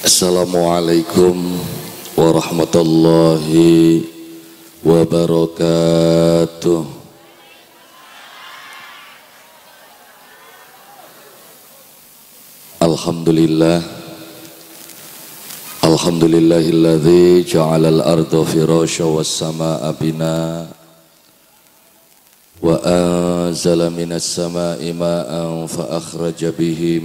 Assalamualaikum warahmatullahi wabarakatuh. Alhamdulillah Alhamdulillahilladzi ja'ala al-ardha firasha was samaa'a bina wa anzala minas samaa'i ma'an fa akhraja bihi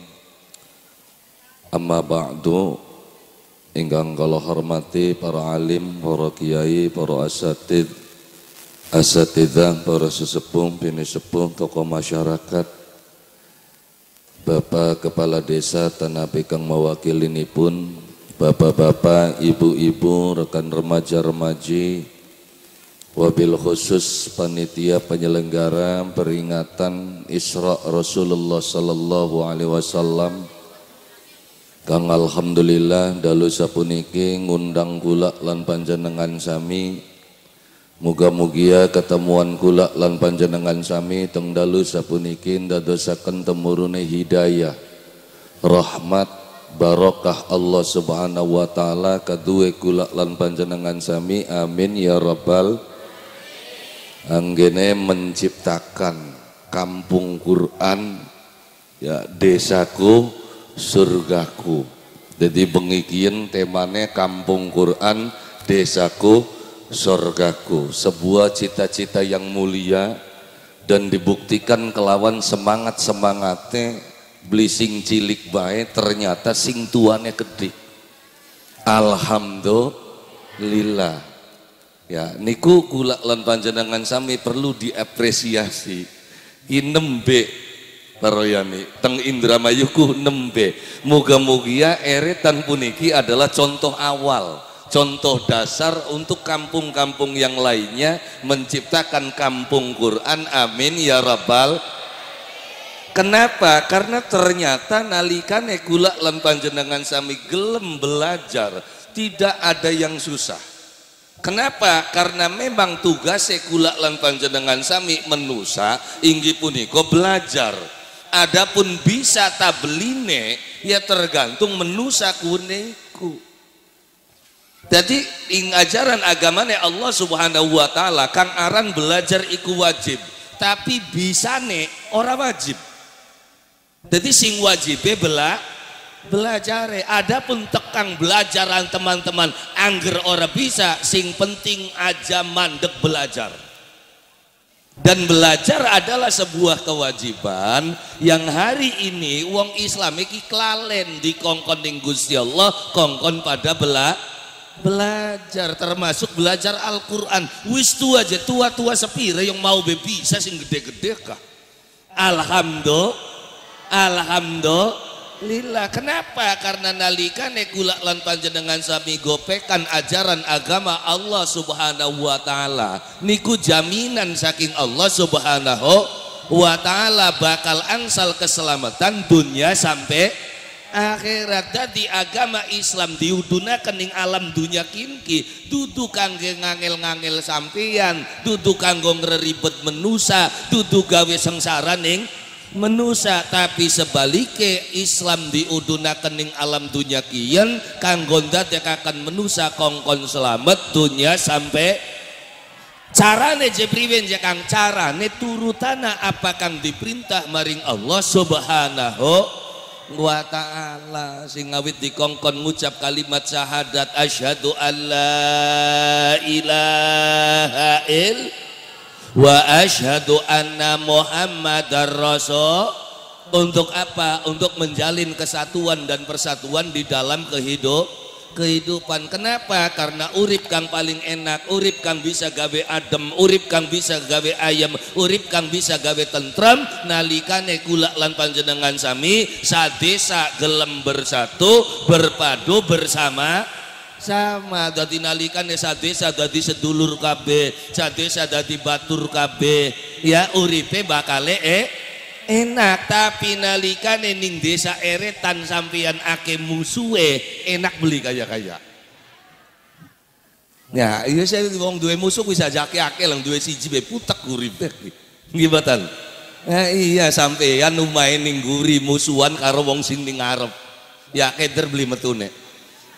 Amma ba'du ingkang kalau hormati para alim, para kiai, para asatid, asatidah, para sesepung, bini sepung, tokoh masyarakat, Bapak Kepala Desa Tanah Pekang mewakili ini pun Bapak-bapak, ibu-ibu, rekan remaja-remaji, wabil khusus panitia penyelenggara peringatan Isra Rasulullah Sallallahu Alaihi Wasallam Kang alhamdulillah dalu sapuniki ngundang kula lan panjenengan sami moga mugia ketemuan kula lan panjenengan sami teng dalu sapuniki ndadosaken temurune hidayah rahmat barokah Allah Subhanahu wa taala kaduwe kula lan panjenengan sami amin ya rabbal anggene menciptakan kampung Quran ya desaku surgaku jadi bengikin temane kampung Quran desaku surgaku sebuah cita-cita yang mulia dan dibuktikan kelawan semangat-semangatnya beli cilik baik ternyata sing tuannya gede Alhamdulillah ya niku kulak lan panjenengan sami perlu diapresiasi inembe Maroyani teng Indramayuku nembe moga mugia dan puniki adalah contoh awal contoh dasar untuk kampung-kampung yang lainnya menciptakan kampung Quran amin ya rabbal Kenapa? Karena ternyata nalikane gula lan panjenengan sami gelem belajar, tidak ada yang susah. Kenapa? Karena memang tugas sekulak lan panjenengan sami menusa inggi puniko belajar adapun bisa tabline ya tergantung menu sakuneku jadi ing ajaran agamanya Allah subhanahu wa ta'ala kang aran belajar iku wajib tapi bisa nih orang wajib jadi sing wajib bela belajar adapun tekang belajaran teman-teman angger ora bisa sing penting aja mandek belajar dan belajar adalah sebuah kewajiban yang hari ini uang Islam iki kelalen di kongkon Gusti Allah, kongkon pada bela belajar termasuk belajar Al-Qur'an. Wis tua aja tua-tua sepire yang mau bebisa sing gede-gede kah? Alhamdulillah. Alhamdulillah Lila, kenapa? Karena nalika nekulak lan panjenengan sami gopekan ajaran agama Allah Subhanahu wa taala. Niku jaminan saking Allah Subhanahu wa taala bakal angsal keselamatan dunia sampai akhirat tadi agama Islam diudunakan kening alam dunia kinki dudu kangge ngangel-ngangel sampian dudu kanggo ngreribet menusa duduk gawe sengsara ning menusa tapi sebaliknya Islam diuduna kening alam dunia kian kanggondat yang akan menusa kongkon selamat dunia sampai carane jepriwen ya kang carane turutana apa kang diperintah maring Allah subhanahu wa ta'ala sing di dikongkon ngucap kalimat syahadat asyhadu alla ilaha illallah wa ashadu anna muhammad rasul untuk apa untuk menjalin kesatuan dan persatuan di dalam kehidup kehidupan kenapa karena urip kang paling enak urip kang bisa gawe adem urip kang bisa gawe ayam urip kang bisa gawe tentrem nalikane kulak lan panjenengan sami sadesa gelem bersatu berpadu bersama sama dadi nalikan desa-desa ya, dadi sedulur kabeh desa-desa dadi batur kabeh ya uripe bakale eh enak tapi nalikan ning desa eretan sampeyan ake musue enak beli kaya-kaya ya iya saya wong dua musuh bisa jake ake lang dua siji be putek uripe ngibatan nah, ya, iya sampeyan ya ning guri musuhan karo wong sing ning ngarep ya keder beli metune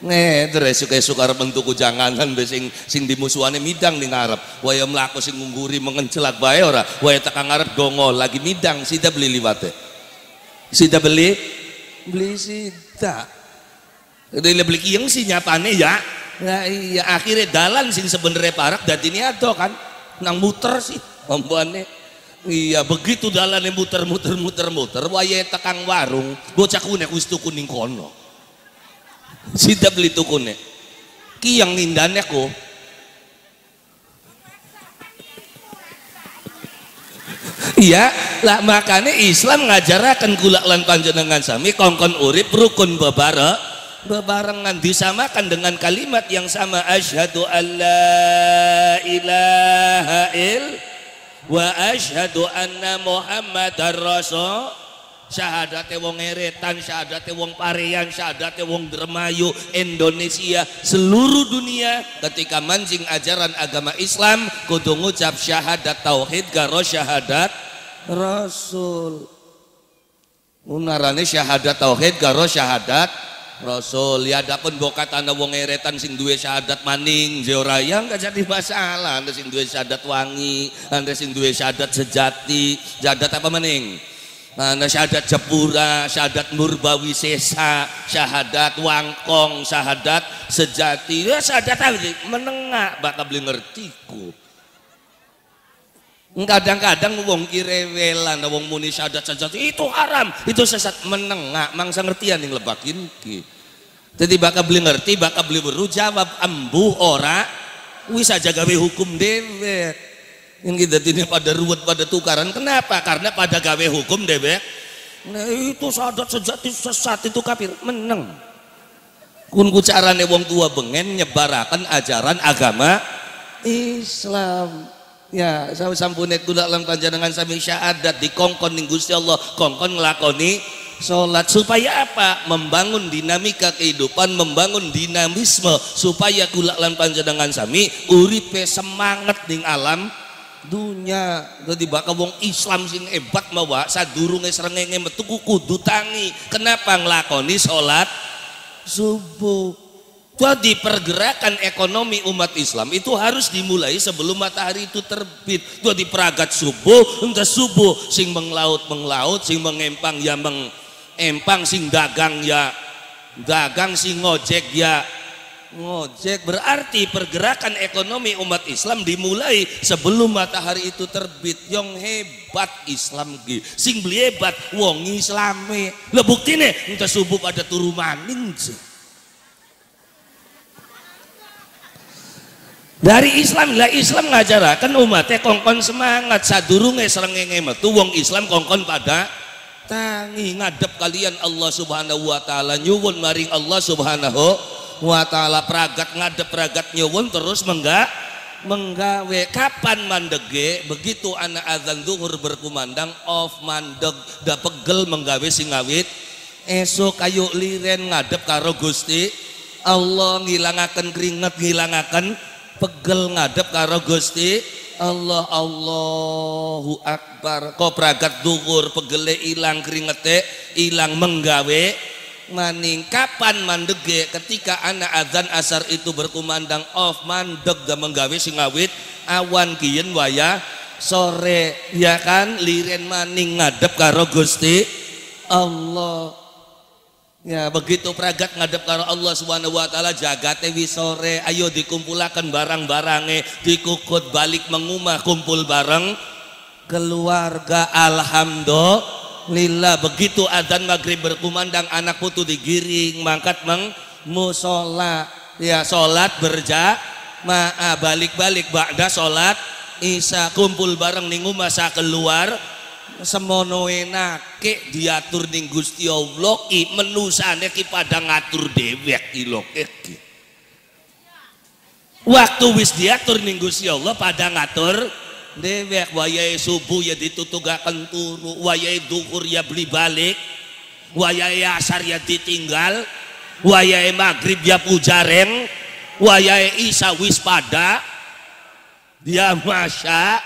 Ngedre suka-suka arep entuku janganan be sing sing dimusuhane midang ning ngarep. Waya mlaku sing ngungguri mengencelak bae ora. Waya tekan ngarep dongol lagi midang sida beli liwate. Sida beli beli sida. Dile beli kiyeng sih nyatane ya. Nah, iya akhirnya dalan sing sebenarnya parak dadi niado kan nang muter sih ombane. Iya begitu dalannya muter muter muter muter waya tekan warung bocah kunek wis tuku ning kono. Sida beli nih. Ki yang nindane ku. Iya, lah makanya Islam ngajarakan gula lan panjenengan sami kongkon urip rukun bebare bebarengan disamakan dengan kalimat yang sama asyhadu alla ilaha il wa asyhadu anna muhammadar rasul syahadate wong eretan syahadate wong parean syahadate wong dermayu Indonesia seluruh dunia ketika mancing ajaran agama Islam kudu ngucap syahadat tauhid karo syahadat rasul munarane syahadat tauhid karo syahadat rasul ya adapun bokat anda wong eretan sing duwe syahadat maning jeora yang gak jadi masalah anda sing duwe syahadat wangi anda sing duwe syahadat sejati syahadat apa maning Mana syahadat Jepura, syahadat Murbawi Sesa, syahadat Wangkong, syahadat Sejati, ya syahadat tadi Menengah, bakal beli ngerti ku. Kadang-kadang wong kirewelan, wong muni syahadat sejati, itu haram, itu sesat menengah, mangsa ngertian yang lebakin ki. Jadi bakal beli ngerti, bakal beli beru, jawab embu ora, wis aja gawe hukum dewek yang kita ini pada ruwet pada tukaran kenapa karena pada gawe hukum debek nah, itu sadat sejati sesat itu kafir menang kun kucarane wong tua bengen nyebarakan ajaran agama Islam ya sampai sampune kula lan panjenengan sami syahadat di kongkon ning Gusti Allah kongkon nglakoni salat supaya apa membangun dinamika kehidupan membangun dinamisme supaya kula lan panjenengan sami uripe semangat ning alam dunia jadi bakal wong Islam sing hebat mawa sadurunge serengenge metuku kudu tangi kenapa ngelakoni sholat subuh jadi pergerakan ekonomi umat Islam itu harus dimulai sebelum matahari itu terbit jadi peragat subuh entah subuh sing menglaut menglaut sing mengempang ya mengempang sing dagang ya dagang sing ngojek ya ngojek berarti pergerakan ekonomi umat Islam dimulai sebelum matahari itu terbit yang hebat Islam gih sing beli hebat wong islame lo bukti nih entah subuh ada turu maning dari Islam lah Islam ngajarakan umatnya kongkon semangat sadurunge serengenge metu wong Islam kongkon pada tangi ngadep kalian Allah subhanahu wa ta'ala nyuwun maring Allah subhanahu wa ta'ala pragat ngadep pragat nyewun terus mengga menggawe kapan mandege begitu anak azan zuhur berkumandang off mandeg da pegel menggawe singawit esok kayu liren ngadep karo Gusti Allah ngilangakan keringet ngilangakan pegel ngadep karo Gusti Allah Allahu Akbar kau pragat zuhur pegele ilang keringete ilang menggawe maning kapan mandege ketika anak azan asar itu berkumandang off mandeg menggawe singawit awan kian waya sore ya kan liren maning ngadep karo Gusti Allah ya begitu pragat ngadep karo Allah subhanahu wa ta'ala jagate wis sore ayo dikumpulakan barang-barangnya dikukut balik mengumah kumpul bareng keluarga alhamdulillah Lillah begitu azan maghrib berkumandang anak putu digiring mangkat meng musola ya solat berja ma'a ah, balik-balik ba'da solat Isa kumpul bareng ning masa keluar semono enake diatur ning Gusti Allah i menusane ki pada ngatur dewek ki lho Waktu wis diatur ning Gusti Allah pada ngatur dewek wayai subuh ya ditutugakan turu wayai duhur ya beli balik wayai asar ya ditinggal wayai maghrib ya pujareng wayai isa wispada dia masya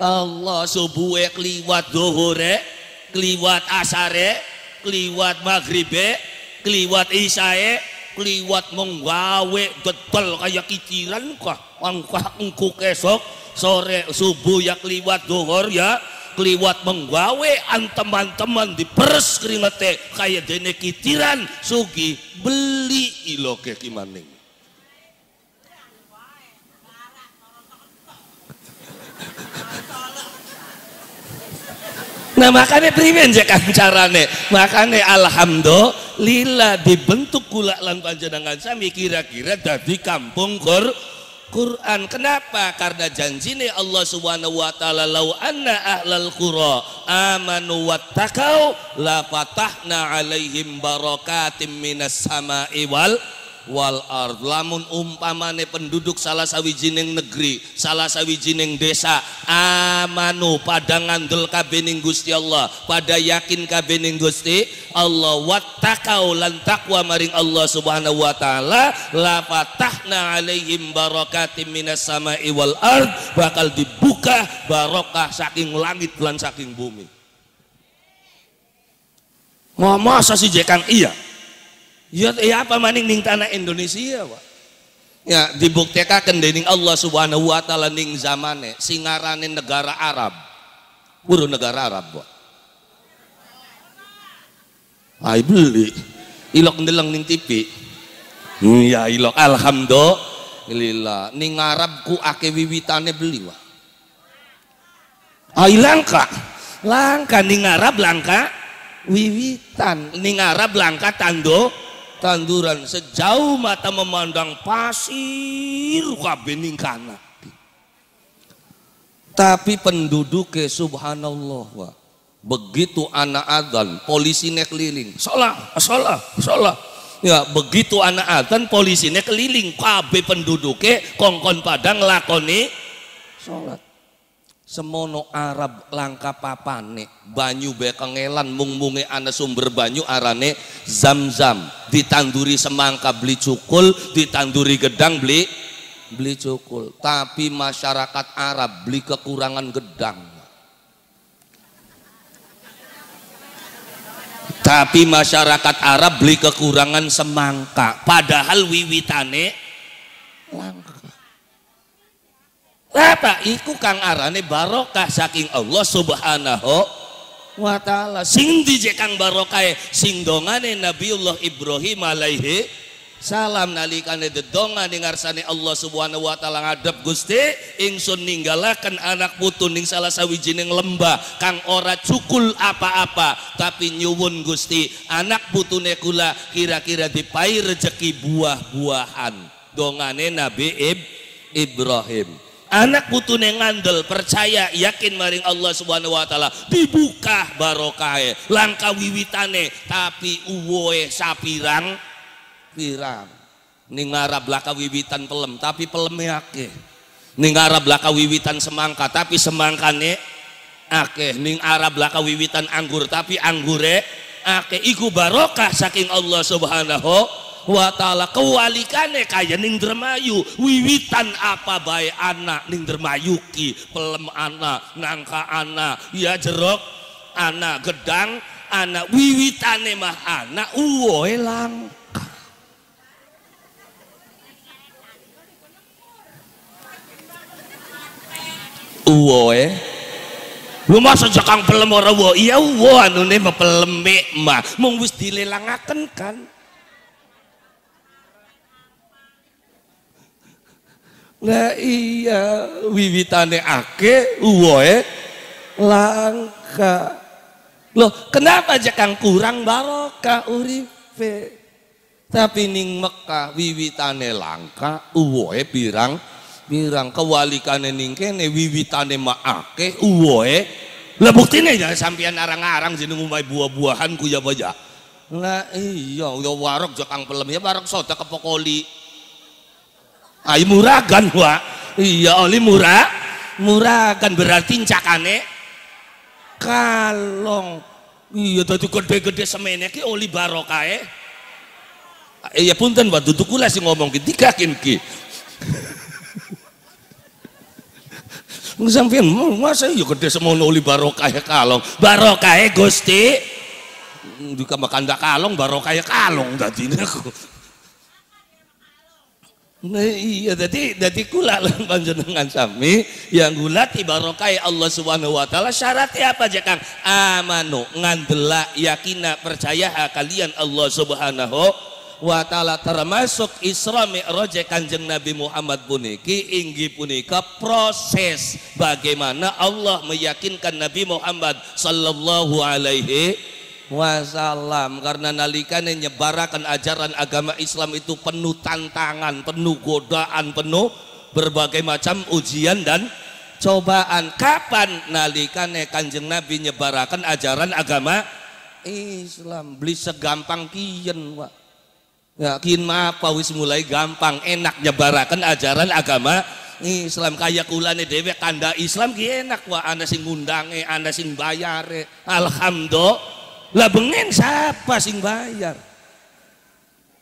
Allah subuh kliwat duhure kliwat asare kliwat maghribe kliwat isae liwat menggawe detail kayak kiciran, kah angkah engku kesok sore subuh ya kliwat dohor ya kliwat menggawe an teman-teman di pers keringete kayak dene kiciran sugi beli iloke kimaning nah makanya primen je kan carane makanya alhamdulillah dibentuk kula lan panjenengan sami kira-kira dari kampung kur Quran kenapa karena janji nih Allah subhanahu wa ta'ala lau anna ahlal qura amanu wattakau la fatahna alaihim barakatim minas sama'i wal wal ard lamun umpamane penduduk salah sawijining negeri salah sawijining desa amanu pada ngandel kabening Gusti Allah pada yakin kabening Gusti Allah wattaqau lan takwa maring Allah subhanahu wa taala la fatahna alaihim barakatim minas samai wal ard bakal dibuka barokah saking langit lan saking bumi Ngomong masa Jekang iya Ya, ya apa maning ning tanah Indonesia, wa. Ya, dibuktikan dening Allah Subhanahu wa taala ning zamane singarane negara Arab. Buru negara Arab, wa. Ai beli. Ilok ndeleng ning TV. Hmm, ya ilok alhamdulillah. Ning Arab ku ake wiwitane beli, wa. Ai langka. Langka ning Arab langka wiwitan ning Arab langka tando tanduran sejauh mata memandang pasir kabening kana. tapi penduduk ke subhanallah wa begitu anak adzan polisi nek keliling salah salah salah ya begitu anak adzan polisinya keliling kabeh penduduknya kongkon padang lakoni salat Semono Arab langka papane, banyu be kengelan mung munge ana sumber banyu arane zam-zam. Ditanduri semangka beli cukul, ditanduri gedang beli beli cukul. Tapi masyarakat Arab beli kekurangan gedang. Tapi masyarakat Arab beli kekurangan semangka, padahal wiwitane langka apa iku kang arane barokah saking Allah Subhanahu wa taala. Sing dije kang barokah e, sing dongane Nabiullah Ibrahim alaihi salam nalikane dedonga ngarsane Allah Subhanahu wa taala ngadep Gusti ingsun ninggalakan anak putu ning salah sawijining lembah kang ora cukul apa-apa tapi nyuwun Gusti anak putune kula kira-kira dipai rejeki buah-buahan dongane Nabi Ibrahim anak neng ngandel percaya yakin maring Allah subhanahu wa ta'ala dibuka barokah langkah wiwitane tapi uwe sapirang pirang ning ngarap belaka wiwitan pelem tapi pelemnya ake ning ngarap belaka wiwitan semangka tapi semangkane ake ning arab belaka wiwitan anggur tapi anggure ake iku barokah saking Allah subhanahu wa ta'ala kewalikane kaya ning dermayu wiwitan apa bae anak ning dermayuki pelem anak nangka anak ya jerok anak gedang anak wiwitane mah anak uwoe uwo eh Lu masa jekang pelem ora wo iya uwo anu nih mah mung wis dilelangaken kan Lah iya wiwitane ake uwoe langka. Loh, kenapa Kang kurang barokah urife Tapi ning meka, wiwitane langka, uwoe pirang pirang kewalikane ning kene wiwitane maake uwoe. Lah buktine ya sampeyan arang-arang jeneng umay buah-buahan ku ya, ya Lah iya ya warok jokang ya pelem ya warok soda kepokoli. Ai kan wa. Iya oli murah. kan berarti cakane kalong. Iya tadi gede-gede semene ki oli barokae. Iya punten wa duduk kula sing ngomong ki digakin ki. saya masa ya gede semono oli barokae kalong. Barokae Gusti. Duka makandak kalong barokae kalong dadine aku. Nah, iya jadi jadi kula lan panjenengan sami yang gulati barokai Allah Subhanahu wa taala syaratnya apa aja Kang? Amanu ngandela yakina percaya kalian Allah Subhanahu wa taala termasuk Isra Mi'raj Kanjeng Nabi Muhammad puniki inggih punika proses bagaimana Allah meyakinkan Nabi Muhammad sallallahu alaihi Wassalam. karena nalikane nyebarakan ajaran agama Islam itu penuh tantangan, penuh godaan, penuh berbagai macam ujian dan cobaan. Kapan nalikane Kanjeng Nabi nyebarakan ajaran agama Islam beli segampang kian Pak. Yakin apa wis mulai gampang enak nyebarakan ajaran agama Islam kaya kulane dewe kanda Islam ki enak wa ana sing ngundange ana sing bayare alhamdulillah lah bengen siapa sing bayar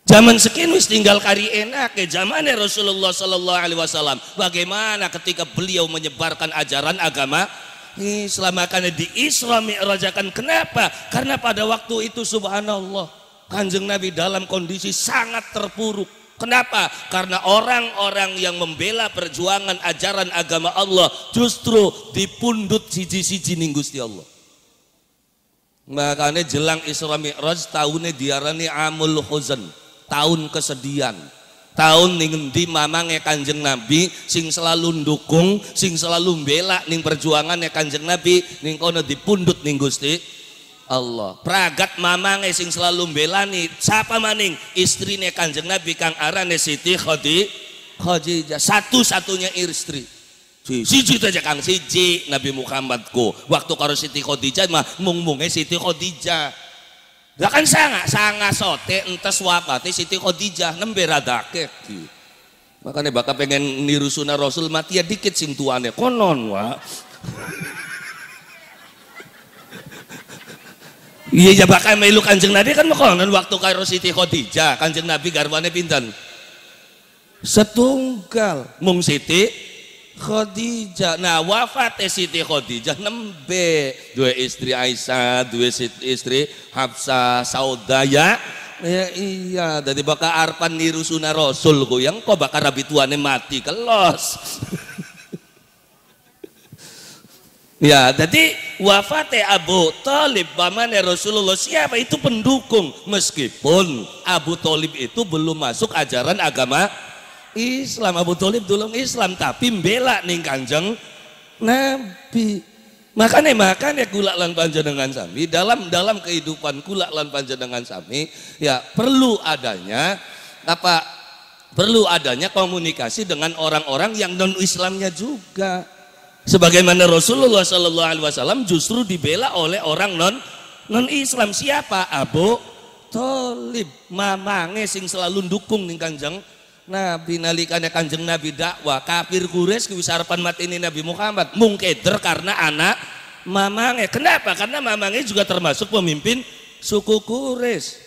zaman sekian wis tinggal kari enak ya zamannya Rasulullah Sallallahu Alaihi Wasallam bagaimana ketika beliau menyebarkan ajaran agama Islam makanya di Isra Mi'rajakan kenapa karena pada waktu itu subhanallah kanjeng Nabi dalam kondisi sangat terpuruk Kenapa? Karena orang-orang yang membela perjuangan ajaran agama Allah justru dipundut siji-siji ninggusti Gusti Allah. Makanya jelang Isra Mi'raj tahunnya diarani Amul Huzan, tahun kesedihan. Tahun ning endi mamange Kanjeng Nabi sing selalu ndukung, sing selalu bela ning perjuangane Kanjeng Nabi ning kono dipundhut ning Gusti Allah. Pragat mamange sing selalu nih siapa maning istrine Kanjeng Nabi kang arane Siti Khadi Khadijah satu-satunya istri. Si, siji aja kang siji Nabi Muhammadku waktu karo Siti Khadijah mah mung-munge Siti Khadijah lah kan sanga sanga sote entes wafate Siti Khodijah nembe radake makanya bakal pengen niru sunnah Rasul mati ya dikit sintuannya konon wa Iya ya bakal melu kanjeng Nabi kan konon waktu karo Siti Khadijah kanjeng Nabi garwane pinten setunggal mung Siti Khadijah. Nah, wafat Siti Khadijah nembe dua istri Aisyah, dua istri Habsah, Saudaya. Ya iya, dari baka arpan niru sunnah rasul yang kau bakar rabi tuane mati kelos. ya, jadi wafate Abu Talib bagaimana Rasulullah siapa itu pendukung meskipun Abu Talib itu belum masuk ajaran agama Islam Abu Thalib tulung Islam tapi membela ning kanjeng Nabi makanya makanya kula lan panjenengan sami dalam dalam kehidupan kula lan panjenengan sami ya perlu adanya apa perlu adanya komunikasi dengan orang-orang yang non Islamnya juga sebagaimana Rasulullah Shallallahu Alaihi Wasallam justru dibela oleh orang non non Islam siapa Abu Tolib mamange sing selalu dukung nih kanjeng Nabi nalikannya Kanjeng Nabi dakwah kafir kures kuwi mati ini Nabi Muhammad mung karena anak mamange. Kenapa? Karena mamange juga termasuk pemimpin suku kures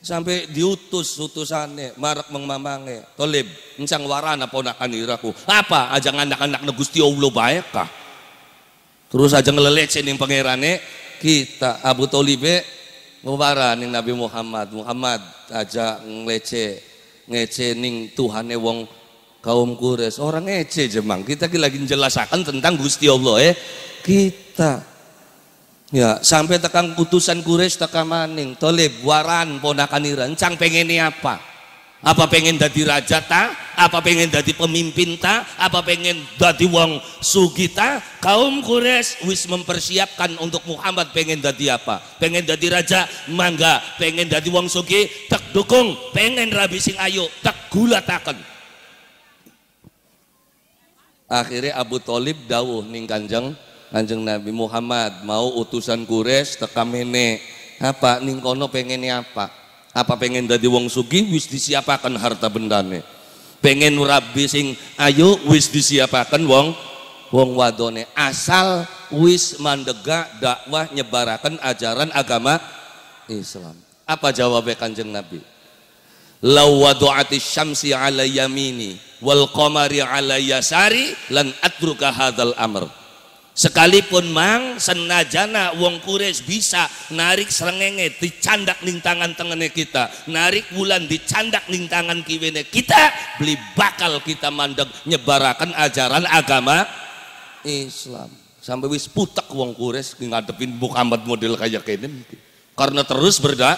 Sampai diutus utusannya marak mengmamange tolib encang warana ponakan iraku apa ajang anak-anak negusti Allah baik kah terus aja ngelelecehin yang pangerane kita Abu Tolibe Mubarak Nabi Muhammad Muhammad aja ngelece ngece ning Tuhane wong kaum kures orang ngece jemang kita lagi jelasakan tentang Gusti Allah eh kita ya sampai tekan putusan kures tekan maning tolib waran ponakan iran cang pengen ini apa apa pengen jadi raja ta apa pengen jadi pemimpin ta apa pengen jadi wong sugita kaum kures wis mempersiapkan untuk Muhammad pengen jadi apa pengen jadi raja mangga pengen jadi wong sugi dukung pengen rabi sing ayo tak gula takkan akhirnya Abu Talib dawuh ning kanjeng kanjeng Nabi Muhammad mau utusan kures teka mene apa ning kono pengennya apa apa pengen dari wong sugi wis disiapakan harta bendane pengen rabi sing ayo wis disiapakan wong wong wadone asal wis mandega dakwah nyebarakan ajaran agama Islam apa jawabnya kanjeng Nabi? Lau wadu'ati syamsi ala yamini wal qamari ala lan adruka hadzal amr. Sekalipun mang senajana wong kures bisa narik serengenge dicandak ning tangan tengene kita, narik bulan dicandak ning tangan kiwene kita, beli bakal kita mandeg nyebarakan ajaran agama Islam. Sampai wis putak wong kures ngadepin Muhammad model kayak ini karena terus berdak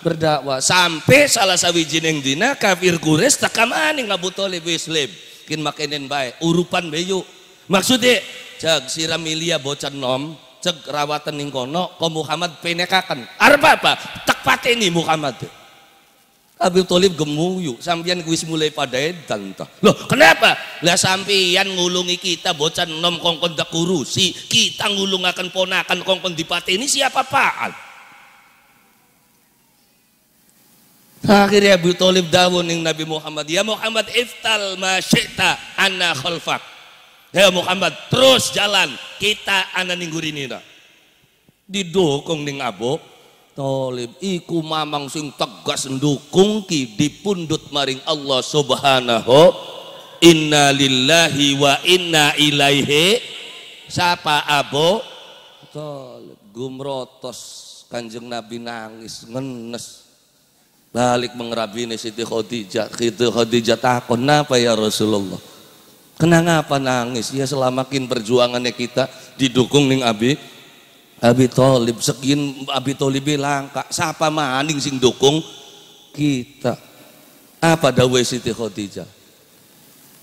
berdakwah sampai salah jineng dina kafir Quraisy takamani ngabutol lebih slim kin makinin baik urupan beyu maksudnya cek siram ilia bocan nom cek rawatan ningkono kono ko Muhammad penekakan arba apa tak pateni Muhammad Abu Talib gemuyu sampeyan kuis mulai pada edan Loh, kenapa? Lah sambian ngulungi kita bocan nom kongkon tak kurusi, kita akan ponakan kongkon ini siapa paan? Akhirnya Abu Talib dawun yang Nabi Muhammad. Ya Muhammad iftal masyita anna khalfak. Ya Muhammad terus jalan. Kita ningguri nina. Didukung ning abu. Talib iku mamang sing tegas mendukung ki dipundut maring Allah subhanahu. Inna lillahi wa inna ilaihi. Siapa abu? Talib gumrotos kanjeng Nabi nangis ngenes Balik ini Siti Khadijah. Siti Khadijah takon, kenapa ya Rasulullah? Kenapa nangis? Ya kin perjuangannya kita didukung nih Abi Abi Tolib sekin Abi Tolib bilang kak siapa maning sing dukung kita apa dawai Siti Khadijah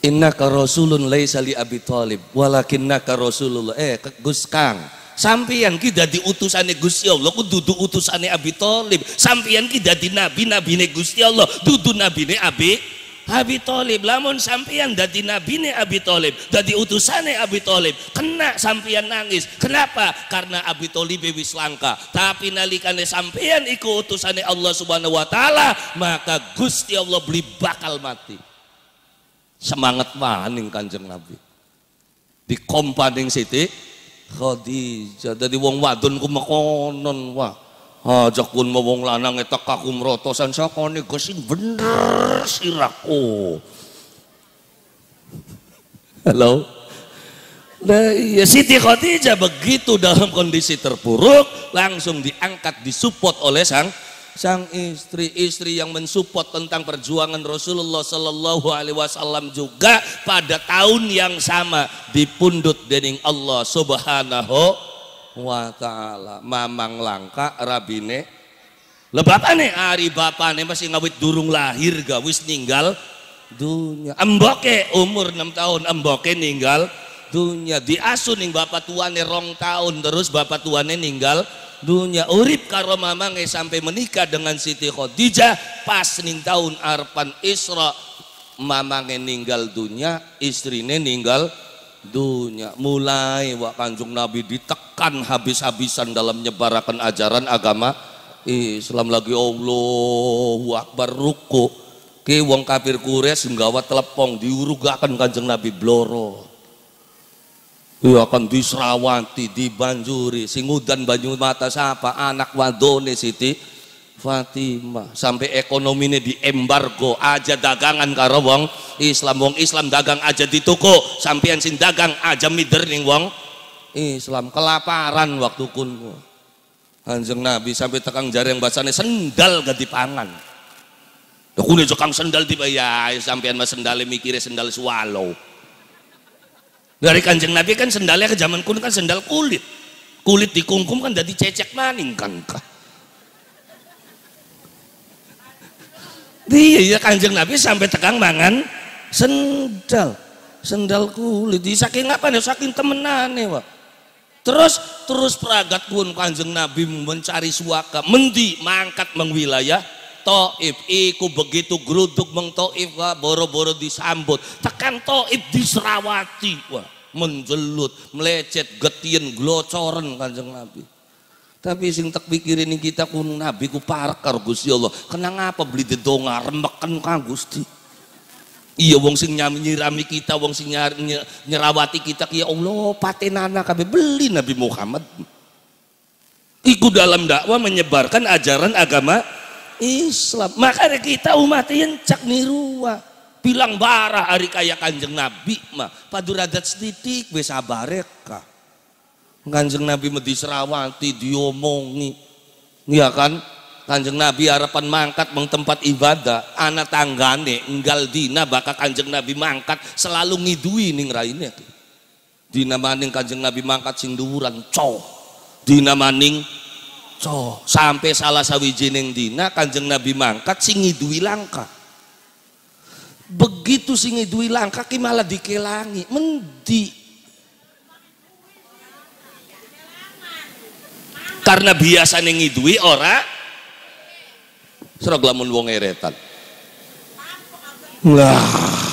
Inna ka Rasulun laisa li Abi Tholib walakinna ka Rasulullah eh Gus Kang sampeyan ki dadi utusane Gusti Allah ku dudu utusane Abi Thalib sampeyan ki dadi nabi nabine Gusti Allah dudu nabine Abi Abi Thalib lamun sampeyan dadi nabine Abi Thalib dadi utusane Abi Thalib kena sampeyan nangis kenapa karena Abi Thalib wis langka tapi nalikane sampeyan iku utusane Allah Subhanahu wa taala maka Gusti Allah beli bakal mati semangat maning kanjeng Nabi Di kompaning Siti Khadijah dari wong wadon ku mekonon wah ajak kun mau wong lanang eta kakum rotosan sakone gesing bener siraku halo Nah, ya Siti Khadijah begitu dalam kondisi terpuruk langsung diangkat disupport oleh sang sang istri-istri yang mensupport tentang perjuangan Rasulullah Sallallahu Alaihi Wasallam juga pada tahun yang sama dipundut dening Allah Subhanahu wa Ta'ala. Mamang langka rabine Lebatane, hari ah, bapane masih ngawit durung lahir gawis ninggal dunia emboke umur enam tahun emboke ninggal dunia diasuh ning bapak tuane rong tahun terus bapak tuane ninggal dunia urip karo mamange sampai menikah dengan Siti Khadijah pas ning tahun arpan Isra mamange ninggal dunia istrine ninggal dunia mulai wa kanjung Nabi ditekan habis-habisan dalam menyebarkan ajaran agama Islam lagi Allahu Akbar ruku ke wong kafir kures nggawa telepong diurugakan kanjeng Nabi bloro Iya kan di Serawati, di Banjuri, Singudan, Banyu Mata siapa? Anak wadone Siti Fatimah. Sampai ekonomi ini di embargo, aja dagangan karo wong Islam, wong Islam dagang aja di toko, sampean sing dagang aja mider ning wong Islam. Kelaparan waktu kun. Anjing Nabi sampai tekang yang bahasanya sendal gak dipangan. Ya kune sendal tiba ya sampean mas sendal mikirnya sendal swallow. Dari kanjeng Nabi kan sendalnya ke zaman kuno kan sendal kulit. Kulit dikungkum kan jadi cecek maning kan. Iya, iya kanjeng Nabi sampai tegang mangan sendal. Sendal kulit. Di saking apa nih? Ya? Saking nih wak. Terus terus peragat pun kanjeng Nabi mencari suaka. Mendi mangkat mengwilayah Taif iku begitu geruduk meng Taif wah boro-boro disambut tekan Taif diserawati wah menjelut melecet getien glocoren kanjeng Nabi tapi sing tak pikirin kita kun Nabi ku parkar Gusti Allah kenapa ngapa beli dedonga remeken kang Gusti iya wong sing nyirami kita wong sing nyerawati kita ya Allah patenana kami beli Nabi Muhammad Iku dalam dakwah menyebarkan ajaran agama Islam. Maka kita umat yang cak nirua. Bilang bara hari kaya kanjeng Nabi mah. Paduradat setitik bisa bareka. Kanjeng Nabi medi Serawati diomongi. Iya kan? Kanjeng Nabi harapan mangkat meng tempat ibadah, anak tanggane enggal dina bakal Kanjeng Nabi mangkat selalu ngidui ning raine. Dina maning Kanjeng Nabi mangkat sing cow, coh. Dina maning maca sampai salah sawijining dina Kanjeng Nabi mangkat sing ngidui langka. Begitu sing ngidui langka ki malah dikelangi, mendi. Karena biasa ngidui ora Serag lamun wong eretan. Lah.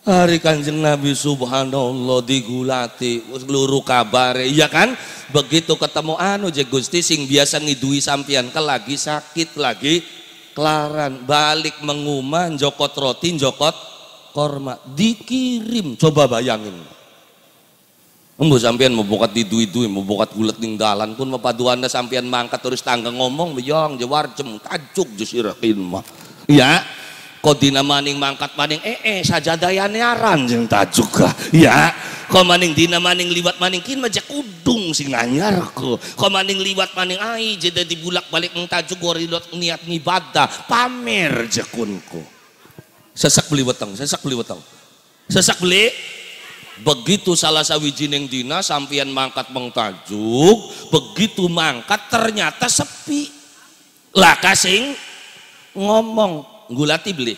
Hari kanjeng Nabi subhanallah digulati, seluruh kabar iya kan? Begitu ketemu anu je Gusti sing biasa ngidui sampian ke lagi sakit lagi kelaran balik menguman jokot roti jokot korma dikirim coba bayangin Embo sampean mau bokat di duit duit, mau bokat gulat ninggalan pun mau anda sampean mangkat terus tangga ngomong bejong jawar cem tajuk jusirakin mah. Ya, kodina maning mangkat maning eh, eh saja daya nyaran jeng juga ya kau maning dina maning liwat maning kin majak udung si nganyar ko kau maning liwat maning ai jeda dibulak balik mentajuk juga rilot niat nibada pamer jekunku sesak beli weteng sesak beli weteng sesak beli begitu salah sawijining dina sampian mangkat mengtajuk begitu mangkat ternyata sepi lah kasing ngomong Ngulati beli.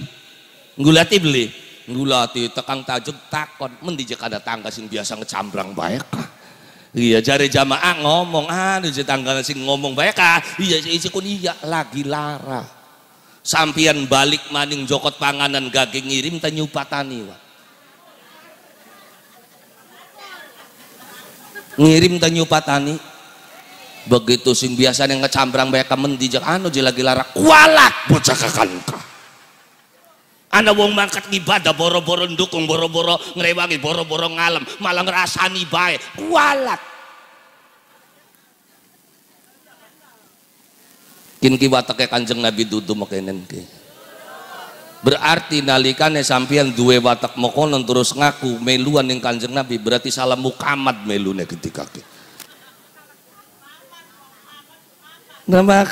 Ngulati beli. Ngulati tekan tajuk takon. Mendijak ada tangga sing biasa ngecambrang baik Iya jari jamaah ngomong, aduh tangga sing ngomong baik ah Iya isi iya, iya, kun iya lagi lara. Sampian balik maning jokot panganan gage ngirim tanyupatani wa. Ngirim tanyupatani. Begitu sing biasa yang ngecambrang baik ah mendijak anu jelagi lara. Kualah bocah kakak anda wong mangkat ibadah boro-boro dukung, boro-boro ngerewangi, boro-boro ngalem, malah ngerasani baik Kualat. Kin kita watake Kanjeng Nabi dudu makanan ke Berarti nalikannya sampian dua watak mokonon terus ngaku meluan yang Kanjeng Nabi berarti salah mukamat melunya ketika ke Nggak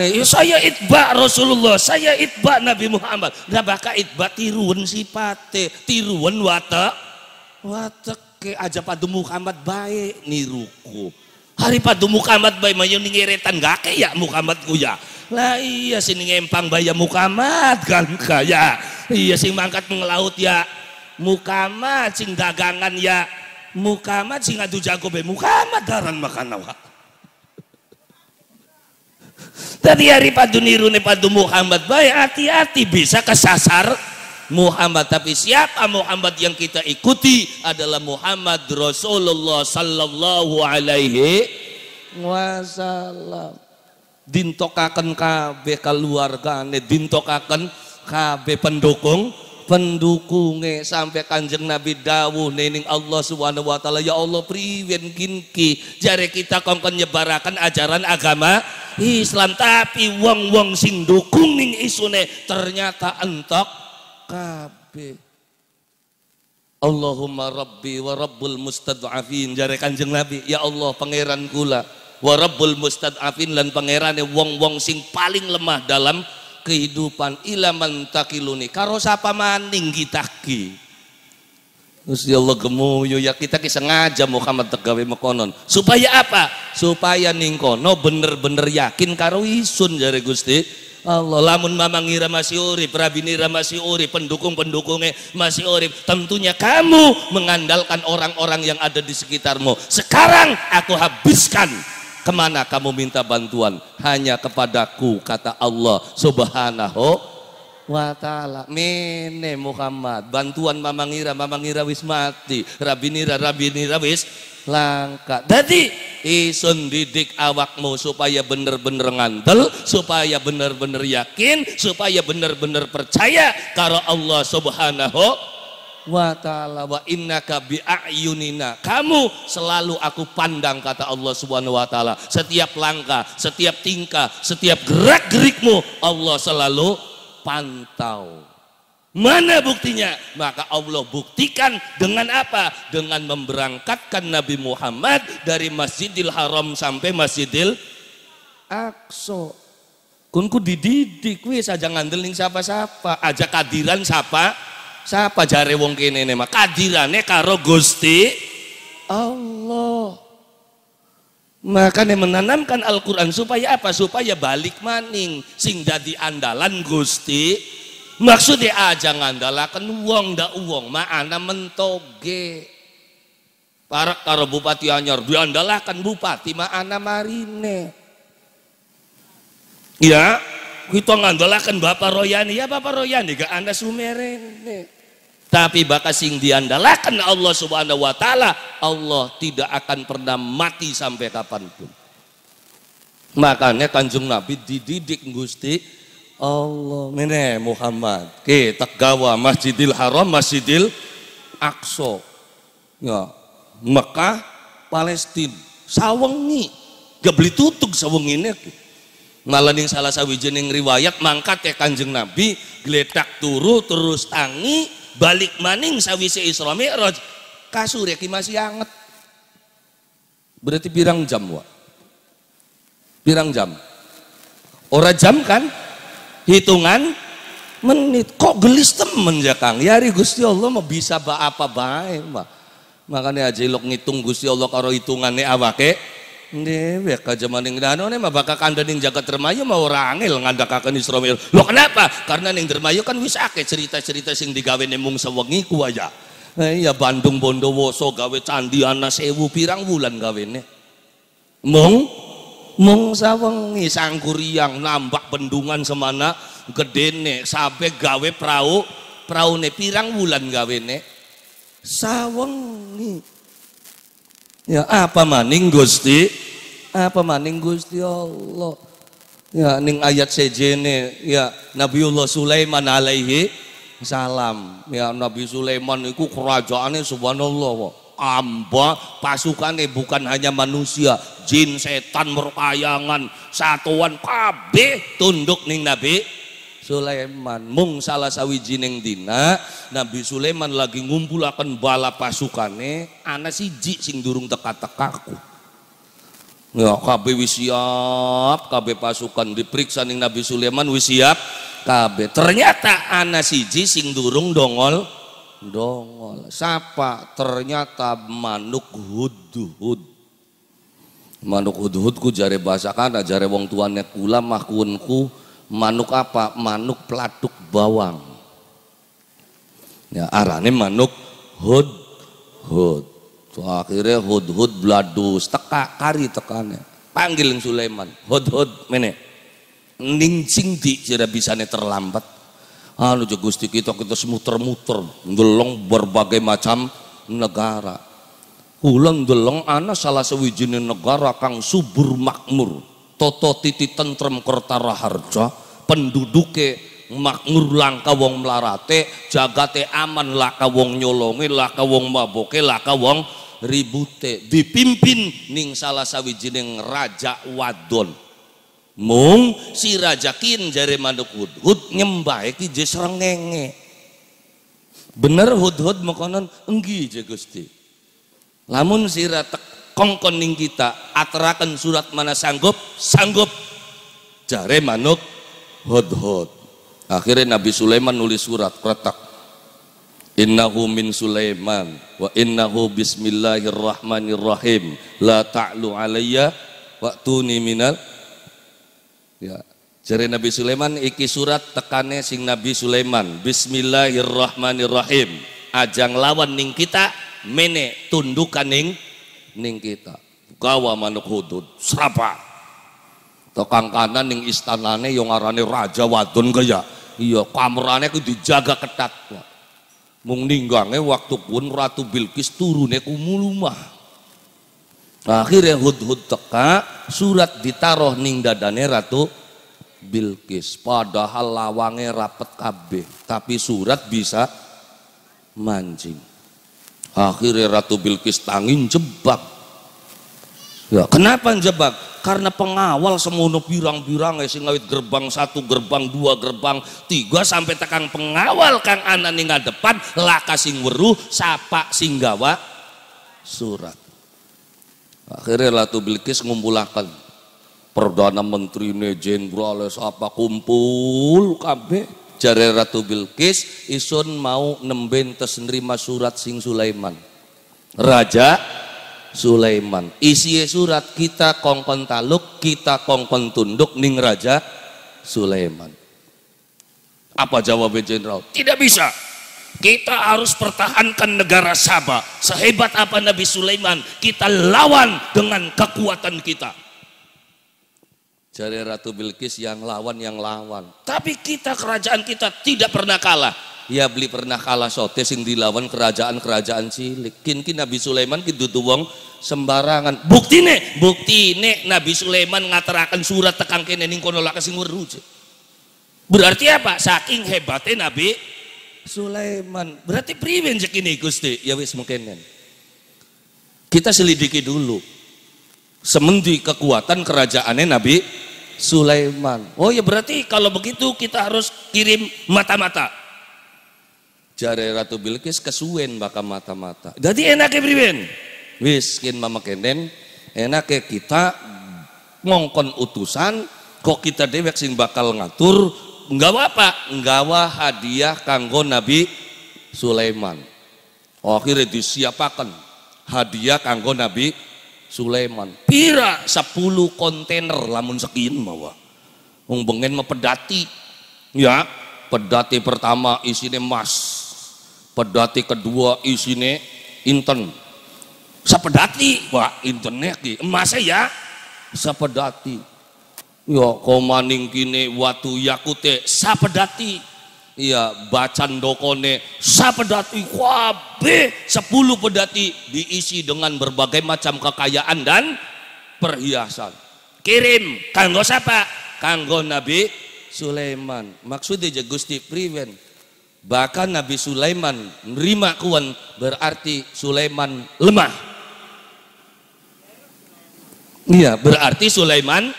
Ya, eh, saya itba Rasulullah, saya itba Nabi Muhammad. Nggak itba tiruan sifate, tiruan watak. Watak ke aja padu Muhammad baik niruku. Hari padu Muhammad baik mayu ngingeretan gak ke ya Muhammad ya. Lah iya sini ngempang bayar Muhammad kan kaya. Iya sing mangkat mengelaut ya Muhammad sing dagangan ya Muhammad sing adu jago be Muhammad daran makan awak. Tadi hari padunirune padu Muhammad baik hati-hati bisa kesasar Muhammad tapi siapa Muhammad yang kita ikuti adalah Muhammad Rasulullah sallallahu alaihi wasallam dintokaken kabeh keluargane dintokaken kabeh pendukung pendukunge sampai kanjeng Nabi Dawuh nening Allah subhanahu wa ta'ala ya Allah priwen kinki jari kita kongkon nyebarakan ajaran agama Islam tapi wong wong sing dukung ning isune ternyata entok KB Allahumma rabbi wa rabbul mustad'afin jari kanjeng Nabi ya Allah pangeran kula wa rabbul mustad'afin lan pangerane wong-wong sing paling lemah dalam kehidupan ilaman takiluni karo sapa maning ki Gusti Allah gemuyu ya kita ki sengaja Muhammad tegawe mekonon supaya apa supaya ningkono bener-bener yakin karo isun jare Gusti Allah lamun mamang mamangira masih urip rabinira masih urip pendukung-pendukungnya masih urip tentunya kamu mengandalkan orang-orang yang ada di sekitarmu sekarang aku habiskan Kemana kamu minta bantuan? Hanya kepadaku, kata Allah subhanahu wa ta'ala. Mene Muhammad, bantuan mamangira, mamangira wismati, rabinira, rabinira wis langka. Jadi isun didik awakmu supaya bener-bener ngandel, supaya bener-bener yakin, supaya bener-bener percaya karo Allah subhanahu wa wa ta'ala wa innaka bi'ayunina. Kamu selalu aku pandang kata Allah Subhanahu wa taala. Setiap langkah, setiap tingkah, setiap gerak-gerikmu Allah selalu pantau. Mana buktinya? Maka Allah buktikan dengan apa? Dengan memberangkatkan Nabi Muhammad dari Masjidil Haram sampai Masjidil Aqsa. Kunku dididik, wis aja ngandelin siapa-siapa, aja kadiran siapa, -siapa Siapa jare wong kene ne mah? Kadirane karo Gusti Allah. Makanya menanamkan Al-Quran supaya apa? Supaya balik maning sing dadi andalan Gusti. Maksudnya aja ngandalakan uang ndak uang ma'ana mentoge. Para karo bupati anyar diandalakan bupati ma'ana marine. Ya, kita ngandalkan Bapak Royani. Ya Bapak Royani gak anda sumeren. Tapi bakal sing diandalakan Allah subhanahu wa ta'ala. Allah tidak akan pernah mati sampai kapanpun. Makanya kanjeng Nabi dididik Gusti Allah. Mene Muhammad. Kita gawa Masjidil Haram, Masjidil Aqsa. Ya, Mekah, Palestina. Sawengi. Gak beli tutup sawengi ini malaning salah sawijining riwayat mangkat ya kanjeng nabi geledak turu terus tangi balik maning sawise Isra Mi'raj kasur ya masih anget berarti pirang jam wa pirang jam ora jam kan hitungan menit kok gelis temen ya kang ya hari gusti Allah mau bisa ba apa baik makanya aja lo ngitung gusti Allah karo hitungannya awake Nggih, wek dano danone mah bakal nih jaga dermayu mau rangil angel ngandhakaken Isra kenapa? Karena ning dermayu kan wis akeh cerita-cerita sing digawe mung sewengi ku aja. Eh, ya Bandung Bondowoso gawe candi ana sewu pirang bulan gawene. Mung mung sawengi sangkuriang nambak bendungan semana nih sampai gawe prau nih pirang bulan gawene. Sawengi Ya apa maning Gusti? Apa maning Gusti Allah? Ya ning ayat sejene ya Nabiullah Sulaiman alaihi salam. Ya Nabi Sulaiman itu kerajaannya subhanallah. Amba pasukannya bukan hanya manusia, jin, setan, merpayangan, satuan kabeh tunduk ning Nabi Sulaiman mung salah sawijining dina Nabi Sulaiman lagi ngumpul akan bala pasukane ana siji sing durung teka-tekaku ya kabeh wis siap kabeh pasukan diperiksa nih Nabi Sulaiman wis siap kabeh ternyata ana siji sing durung dongol dongol sapa ternyata manuk hudhud manuk hudhud ku jare bahasa kana jare wong tuannya kula mahkunku manuk apa? Manuk peladuk bawang. Ya, arane manuk hud hud. So, akhirnya hud hud bladus teka kari tekane. Panggil Sulaiman, hud hud mene. Ningsing di jira bisane terlambat. Anu je Gusti kita kita semuter-muter ngelong berbagai macam negara. Kulang delong ana salah sewijine negara kang subur makmur. Toto titi tentrem kertara harja penduduke makmur langka wong melarate jagate aman laka wong nyolongi laka wong maboke laka wong ribute dipimpin ning salah sawijining raja wadon mung si raja kin jare manuk hudhud nyembah iki je srengenge bener hudhud mekonon enggi je Gusti lamun sira tek kongkon ning kita aterakan surat mana sanggup sanggup jare manuk hod hod akhirnya Nabi Sulaiman nulis surat kretak innahu min Sulaiman wa innahu bismillahirrahmanirrahim la ta'lu alayya wa'tuni minal ya jare Nabi Sulaiman iki surat tekane sing Nabi Sulaiman Bismillahirrahmanirrahim ajang lawan ning kita mene tundukan ning ning kita gawa manuk hudud serapa Tokang kanan ning istanane yang arane raja wadon kaya iya kamerane ku dijaga ketat mung ninggange waktu pun ratu bilqis turune kumulumah akhirnya hudhud teka surat ditaruh ning dadane ratu Bilqis padahal lawange rapet kabeh tapi surat bisa mancing Akhirnya Ratu Bilqis tangin jebak. Ya, kenapa jebak? Karena pengawal semono pirang-pirang ya, sing ngawit gerbang satu, gerbang dua, gerbang tiga sampai tekan pengawal kang anan ning depan laka sing weruh sapa sing gawa surat. Akhirnya Ratu Bilqis ngumpulaken Perdana Menteri Jenderal ya, apa kumpul kabeh jare Ratu Bilqis isun mau nemben tes nerima surat sing Sulaiman Raja Sulaiman isi surat kita kongkon taluk kita kongkon tunduk ning Raja Sulaiman apa jawabnya jenderal tidak bisa kita harus pertahankan negara Sabah sehebat apa Nabi Sulaiman kita lawan dengan kekuatan kita Jari Ratu Bilqis yang lawan yang lawan. Tapi kita kerajaan kita tidak pernah kalah. Ya beli pernah kalah sote sing dilawan kerajaan-kerajaan cilik. Kin kin Nabi Sulaiman kin wong sembarangan. Bukti nih, bukti nih Nabi Sulaiman ngaterakan surat tekang kene ning kono lak sing Berarti apa? Saking hebatnya Nabi Sulaiman. Berarti priwen ini Gusti? Ya wis mungkin. Kita selidiki dulu. Semendi kekuatan kerajaannya Nabi Sulaiman. Oh ya berarti kalau begitu kita harus kirim mata-mata. Jare Ratu Bilqis kesuwen bakal mata-mata. Jadi enak ya enaknya Wis Miskin mama Enak ya kita ngongkon utusan. Kok kita dewek sing bakal ngatur. Enggak apa? Enggak hadiah kanggo Nabi Sulaiman. Akhirnya disiapakan hadiah kanggo Nabi Sulaiman. Pira 10 kontainer lamun sekian mawa. Wong bengen mah pedati. Ya, pedati pertama isine emas. Pedati kedua isine inten. sepedati, Pak, intene ki emas ya sepedati. Ya komaning kini watu yakute sepedati. Iya, bacan dokone sapedati kuabe, sepuluh pedati diisi dengan berbagai macam kekayaan dan perhiasan. Kirim kanggo siapa? Kanggo Nabi Sulaiman. Maksudnya Gusti Priven Bahkan Nabi Sulaiman menerima kuan berarti Sulaiman lemah. Iya, berarti Sulaiman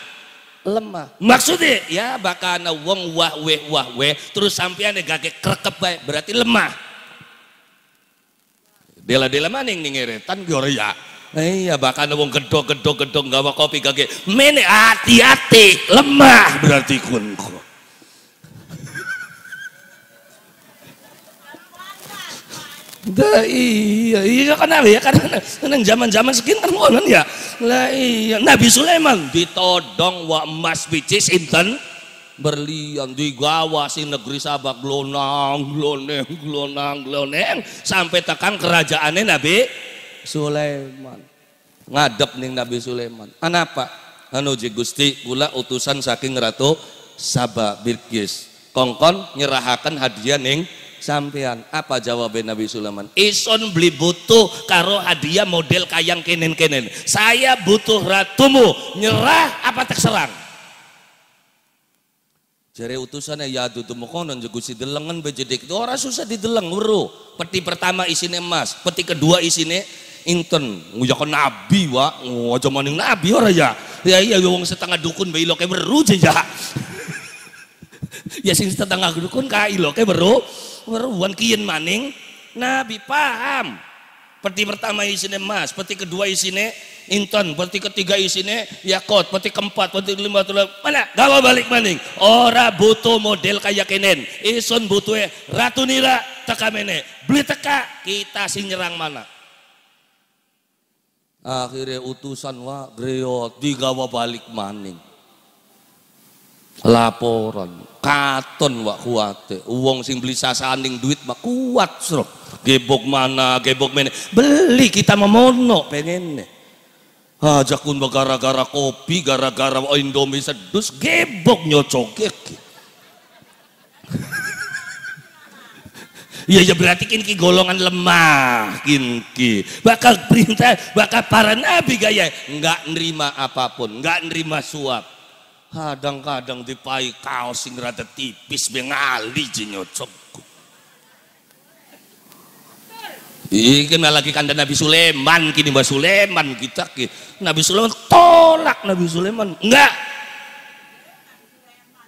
lemah. Maksudnya ya bahkan wong wah weh wah weh terus sampean gage krekep bae berarti lemah. Dela-dela maning nih tan ya. Iya bakana wong gedok gedok gedong gawa kopi gage mene hati-hati lemah berarti kunku. Da, iya, iya kan ya kan nang zaman-zaman sekin kan ngono ya. Lah iya, Nabi Sulaiman ditodong wa emas bicis inten berlian si negeri Sabak glonang gloneng glonang gloneng sampai tekan kerajaannya Nabi Sulaiman. Ngadep nih Nabi Sulaiman. Kenapa? Anu Gusti kula utusan saking Ratu Sabak Birkis. Kongkon nyerahaken hadiah ning sampean apa jawaban Nabi Sulaiman ison beli butuh karo hadiah model kayang kenen-kenen saya butuh ratumu nyerah apa tak serang utusannya ya tutup konon juga si delengan bejedik itu orang susah dideleng uru Peti pertama isine emas, peti kedua isine inten. Ngujakon nabi wa, ngajak nabi orang ya. Ya iya ya wong setengah dukun bayi kayak beru jejak. Ya. ya sing tetangga dukun ka iloke beru beruan kian maning nabi paham Peti pertama isine emas, peti kedua isine inton, peti ketiga isine yakot, peti keempat, peti kelima tulah mana? Gawa balik maning. Ora butuh model kayak kenen. Ison butuh ratu nira teka mene. Beli teka kita sing nyerang mana? Akhirnya utusan wa greot digawa balik maning. Laporan katon wak kuat, uang sing beli sasaan ning duit mak kuat sro gebok mana gebok mana beli kita memono pengen aja kun gara-gara kopi gara-gara indomie sedus gebok nyocokek Iya ya berarti kinki golongan lemah kinki. Bakal perintah, bakal para nabi gaya nggak nerima apapun, nggak nerima suap kadang-kadang dipai kaos sing rada tipis bengali jenyo cukup Iki lagi kanda Nabi Sulaiman kini Mbak Sulaiman kita ki. Nabi Sulaiman tolak Nabi Sulaiman enggak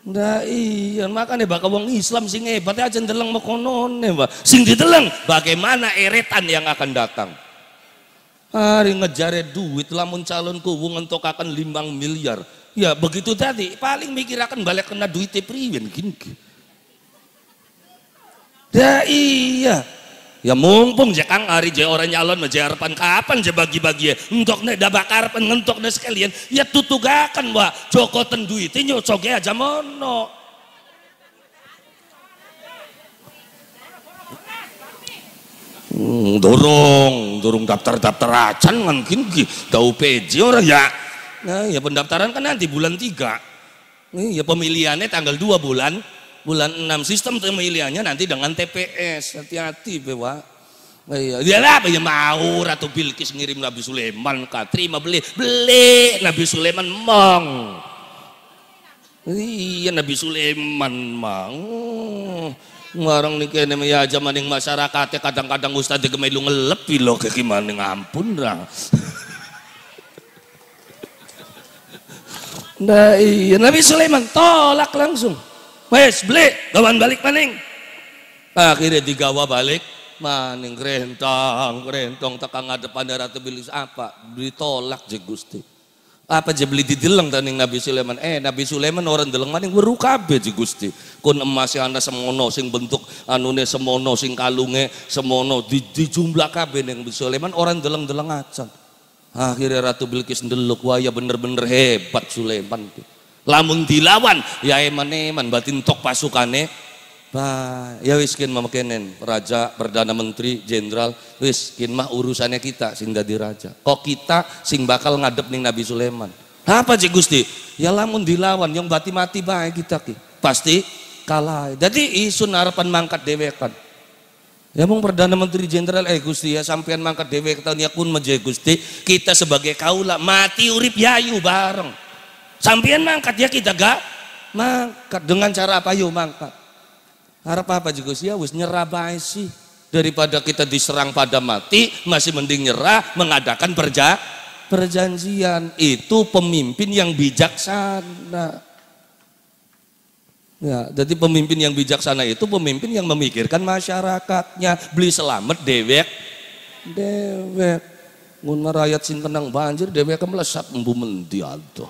enggak iya makanya bakal wong Islam sing hebat aja ndeleng mekonone mbak sing dideleng bagaimana eretan yang akan datang hari ngejare duit lamun calon kubu tokakan limbang miliar Ya begitu tadi, paling mikir akan balik kena duit priwin gini. Ya iya. Ya mumpung je kang hari je orang nyalon meja harapan kapan je bagi-bagi ya untuk ne dabak harapan untuk ne sekalian ya tutugakan wa joko ten duite ya soge aja mono. Hmm, dorong, dorong daftar-daftar acan mungkin ki tau peji orang ya Nah, ya pendaftaran kan nanti bulan 3. Nih, ya pemilihannya tanggal 2 bulan bulan 6 sistem pemilihannya nanti dengan TPS. Hati-hati Bewa. Iya, dia lah ya mau Ratu Bilqis ngirim Nabi Sulaiman kah terima beli beli Nabi Sulaiman mong. Iya Nabi Sulaiman mang. Ngarang nih kene ya zaman yang masyarakatnya kadang-kadang ustadz gemelung ngelepi loh kayak gimana ngampun dah. Nah iya Nabi Sulaiman tolak langsung. Wes beli gawan balik maning. Akhirnya digawa balik maning rentong, rentong tekan ngadep pada ratu bilis apa ditolak je gusti apa je beli dideleng tanding Nabi Sulaiman eh Nabi Sulaiman orang deleng maning weru kabe je gusti kun emasnya anda semono sing bentuk anune semono sing kalunge semono di, di jumlah kabe neng Nabi Sulaiman orang deleng deleng acan Akhirnya Ratu Bilqis ndeluk, wah ya bener-bener hebat Sulaiman. Lamun dilawan, ya eman-eman batin tok pasukane. Bah, ya wis kin mah kenen, raja, perdana menteri, jenderal, wis kin mah urusannya kita sing dadi raja. Kok kita sing bakal ngadep ning Nabi Sulaiman. Apa sih Gusti? Ya lamun dilawan yang bati mati bae kita ki. Pasti kalah. Jadi isun harapan mangkat dewekan. Ya mong Perdana Menteri Jenderal eh Gusti ya sampean mangkat dhewe tahun kun ya, menjadi Gusti, kita sebagai kaulah mati urip yayu bareng. Sampean mangkat ya kita gak mangkat dengan cara apa yuk mangkat. Harap apa juga sih ya wis nyerah bae sih. Daripada kita diserang pada mati, masih mending nyerah mengadakan perja perjanjian. Itu pemimpin yang bijaksana. Ya, jadi pemimpin yang bijaksana itu pemimpin yang memikirkan masyarakatnya. Beli selamat dewek. Dewek. Ngun rakyat sin tenang banjir dewek melesat embu mendi atuh.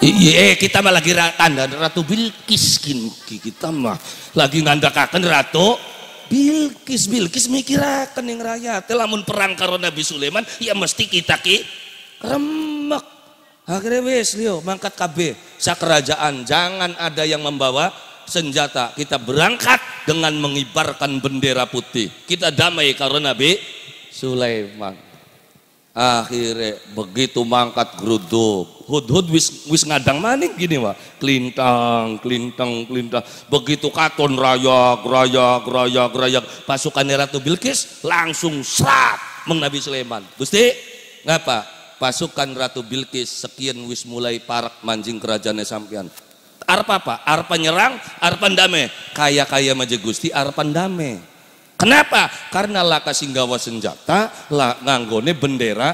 Iya, eh, kita mah lagi tanda Ratu Bilkis kini kita mah lagi ngandakakan Ratu Bilkis Bilkis mikirakan yang rakyat. Lamun perang karo Nabi Sulaiman, ya mesti kita ki rem Akhirnya wis Leo mangkat KB kerajaan, jangan ada yang membawa senjata. Kita berangkat dengan mengibarkan bendera putih. Kita damai karena Nabi Sulaiman. Akhirnya begitu mangkat geruduk. Hud-hud wis, wis ngadang manik gini wa. Klintang klintang klintang. Begitu katon rayak, rayak, rayak, rayak. Pasukan Ratu Bilqis langsung serat meng Sulaiman. Gusti, ngapa? pasukan Ratu Bilqis sekian wis mulai parak manjing kerajaannya sampian. arpa apa? arpa nyerang, arpa ndame kaya-kaya maja gusti arpa ndame kenapa? karena laka singgawa senjata lak nganggone bendera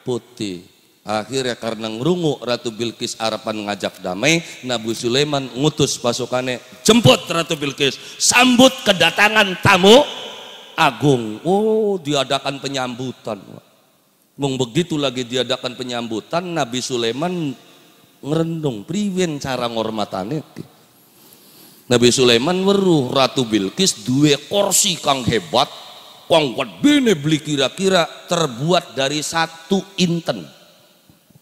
putih Akhirnya karena ngerungu Ratu Bilqis arpa ngajak damai, Nabi Sulaiman ngutus pasukannya, jemput Ratu Bilqis, sambut kedatangan tamu agung. Oh, diadakan penyambutan. Mung begitu lagi diadakan penyambutan Nabi Sulaiman ngerendung Priwin cara ngormatane Nabi Sulaiman weruh Ratu Bilqis dua kursi kang hebat kang bini beli kira-kira terbuat dari satu inten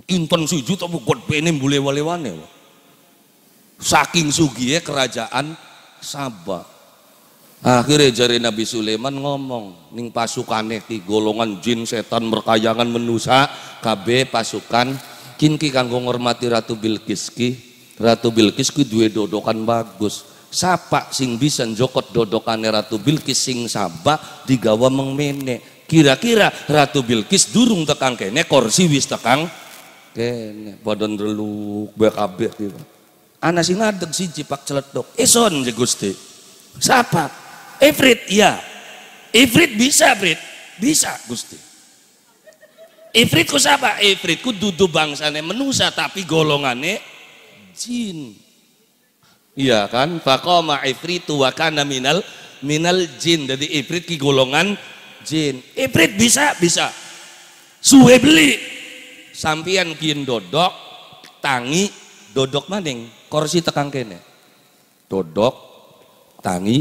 inten suju tapi gedene boleh walewane saking sugihe kerajaan Sabah Akhirnya jari Nabi Sulaiman ngomong, ning pasukan di golongan jin setan merkayangan menusa KB pasukan kinki kanggo ngormati Ratu Bilkiski. Ratu Bilkiski dua duwe dodokan bagus. Sapa sing bisa jokot dodokane Ratu Bilqis sing sabak digawa mengmene. Kira-kira Ratu Bilqis durung tekang kene korsi wis tekang kene badan reluk BKB ki. Ana sing ngadeg siji pak celetuk. Eson je Gusti. Sapa Ifrit, ya. Ifrit bisa, Ifrit. Bisa, Gusti. ku siapa? Ifritku dudu bangsane menusa tapi golongannya jin. Iya kan? ma Ifrit tua kana minal minal jin. Jadi ifrit ki golongan jin. Ifrit bisa, bisa. Suwe beli. Sampian kin dodok, tangi, dodok maning, kursi tekang kene. Dodok, tangi,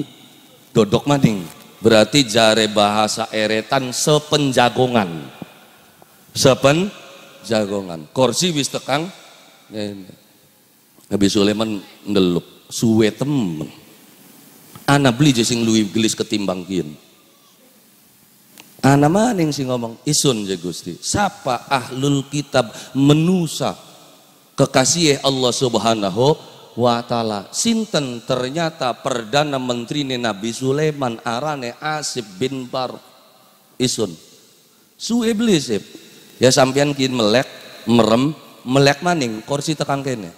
dodok maning berarti jare bahasa eretan sepenjagongan sepen jagongan korsi wis tekang ya, ya. Nabi Sulaiman ngeluk, suwe temen ana beli je sing luwi gelis ketimbang kian ana maning sing ngomong isun je Gusti sapa ahlul kitab menusa kekasih Allah Subhanahu wa taala. Sinten ternyata perdana menteri Nabi Sulaiman arane Asib bin Bar Isun. Su iblis Ya sampean kin melek, merem, melek maning kursi tekan kene.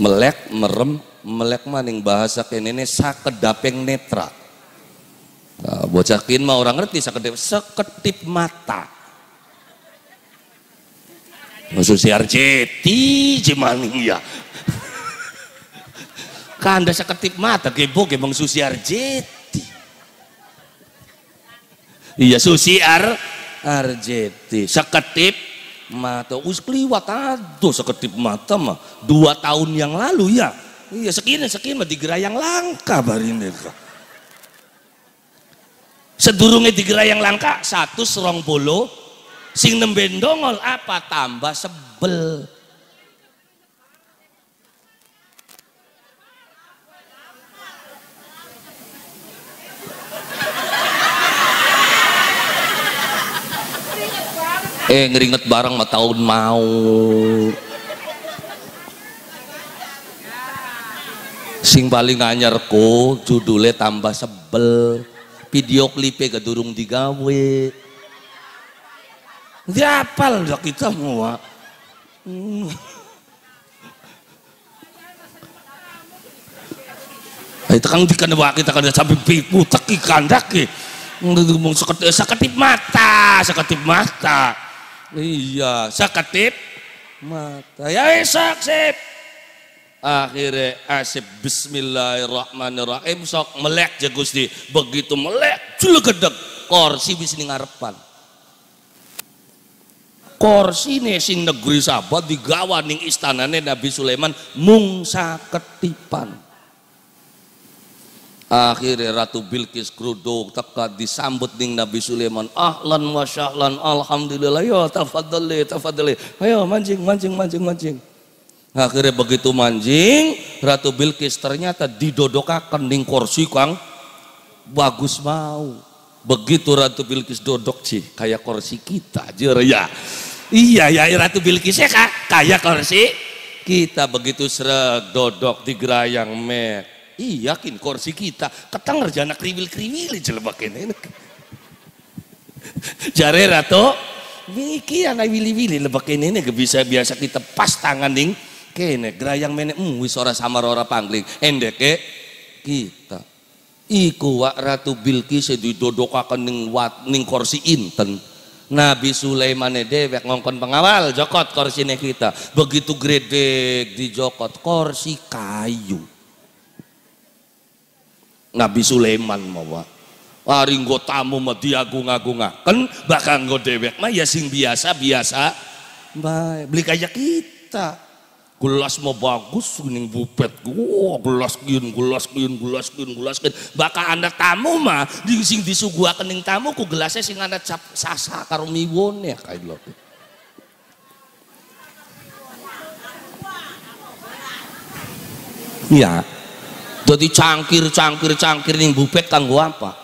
Melek, merem, melek maning bahasa kene ini sakedapeng netra. Nah, bocah kin mah orang ngerti sakedip, seketip mata. Maksud si Arjeti Cimaning ya. Kanda seketip mata gebok emang Susi Arjeti. Iya Susi Ar Arjeti seketip mata us kliwat aduh seketip mata mah dua tahun yang lalu ya. Iya sekian sekian mah digerayang langka barine Sedurunge digerayang langka satu serong polo Sing nembe dongol apa tambah sebel. Eh ngeringet bareng mah tahun mau. Sing paling anyarku judulnya tambah sebel. Video klipnya durung digawe diapal ya kita semua. Hmm. Itu kan dikan kita kan sampai pipu teki kandak eh. Ngomong seketip, seketip mata, seketip mata. Iya, seketip mata. Ya esok sip. Akhirnya asip bismillahirrahmanirrahim sok melek ya Gusti. Begitu melek julegedeg Korsi bis ngarepan korsine sing negeri Sabah digawa ning istanane Nabi Sulaiman mungsa ketipan. akhirnya Ratu Bilqis kruduk teka disambut ning Nabi Sulaiman ahlan wa syahlan alhamdulillah ya tafadhali tafadhali ayo mancing mancing mancing mancing akhirnya begitu mancing Ratu Bilqis ternyata didodokakan ning kursi kang bagus mau begitu Ratu Bilqis dodok sih kayak kursi kita aja ya Iya, ya, ya Ratu ya kak, kayak kursi kita begitu seret dodok gerayang mek. Iya kin kursi kita, ketang ngerjana kriwil-kriwil ini. Jare Ratu, Biki yang wili-wili lebakin ini gak bisa biasa kita pas tangan ding. Kene gerayang menek, hmm, wis ora sama ora pangling. ke kita. Iku wak Ratu Bilkis akan ning wat ning kursi inten Nabi Sulaiman dewek ngongkon pengawal jokot ini kita begitu di jokot korsi kayu Nabi Sulaiman mawa hari nggo tamu mah diagung kan bahkan nggo dewek mah ya sing biasa-biasa baik beli kayak kita gelas mau bagus ning bupet gua, gelas kian gelas kian gelas kian gelas kian bakal anda tamu mah di sing disuguhaken kening tamu ku gelasnya sing anda cap sasa karo won ya kain gitu. lo Iya. Jadi cangkir-cangkir cangkir ning bupet kanggo apa?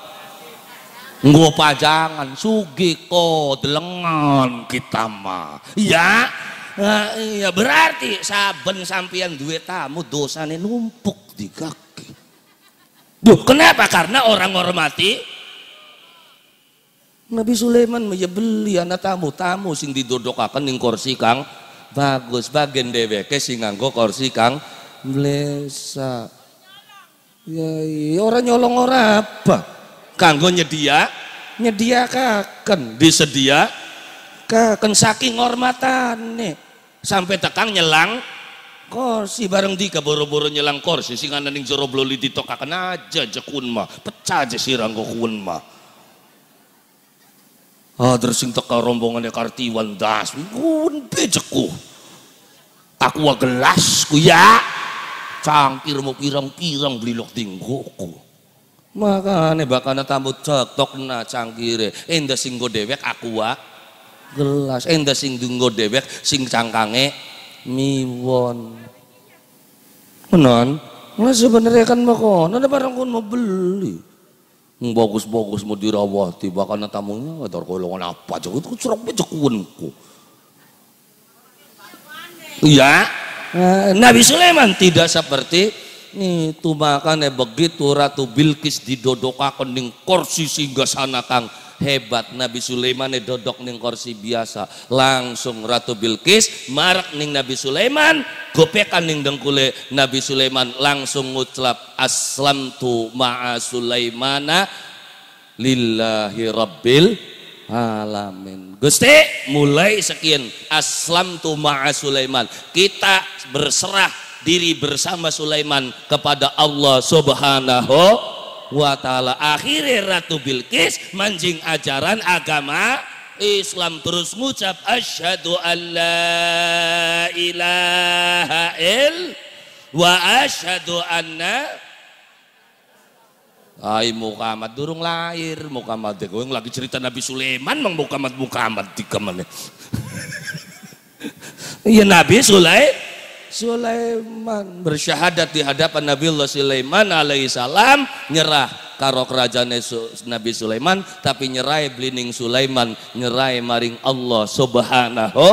Nggo pajangan, sugi ko delengan kita mah. Iya. Nah, iya berarti saben sampian duit tamu dosane numpuk di kaki. Duh, kenapa? Karena orang hormati Nabi Sulaiman ya beli anak tamu tamu sing didodokaken ning kursi kang bagus bagian dewek sing nganggo kursi kang blesa. Ya, ya orang nyolong orang apa? Kanggo nyedia kaken disedia Kan saking hormatane, nih. Sampai tekan nyelang kursi bareng dika boro-boro nyelang kursi sing ana ning jero bloli ditokaken aja jekun mah pecah aja sirang kun mah ah terus sing teka rombongane kartiwan das kun bejekuh aku wa gelas ku ya cangkir mau pirang-pirang lok tinggoku. Makanya bakana tamu cetok na cangkire enda singgo dewek aku wa gelas endah eh, sing dunggo dewek sing cangkange miwon menon nggak sebenarnya kan makan, ada barang kon mau beli. Bagus-bagus mau dirawati, kan tamunya oh, ada golongan apa aja, itu baca kuenku Iya, eh, Nabi Sulaiman tidak seperti tuh makanya begitu Ratu Bilqis didodokakan di kursi singgah sana kang hebat Nabi Sulaiman dodok ning kursi biasa langsung Ratu Bilqis marak ning Nabi Sulaiman gopekan ning dengkule Nabi Sulaiman langsung ngucap aslam tu ma'a Sulaimana lillahi rabbil alamin Gusti mulai sekian aslam tu ma'a Sulaiman kita berserah diri bersama Sulaiman kepada Allah subhanahu wa taala akhirnya Ratu Bilqis manjing ajaran agama Islam terus ngucap asyhadu alla ilaha il wa asyhadu anna Hai Muhammad durung lahir Muhammad kowe lagi cerita Nabi Sulaiman mang Muhammad Muhammad tiga Iya Nabi Sulaiman Sulaiman bersyahadat di hadapan Nabi Allah Sulaiman alaihissalam nyerah karo kerajaan Nabi Sulaiman tapi nyerai blining Sulaiman nyerai maring Allah subhanahu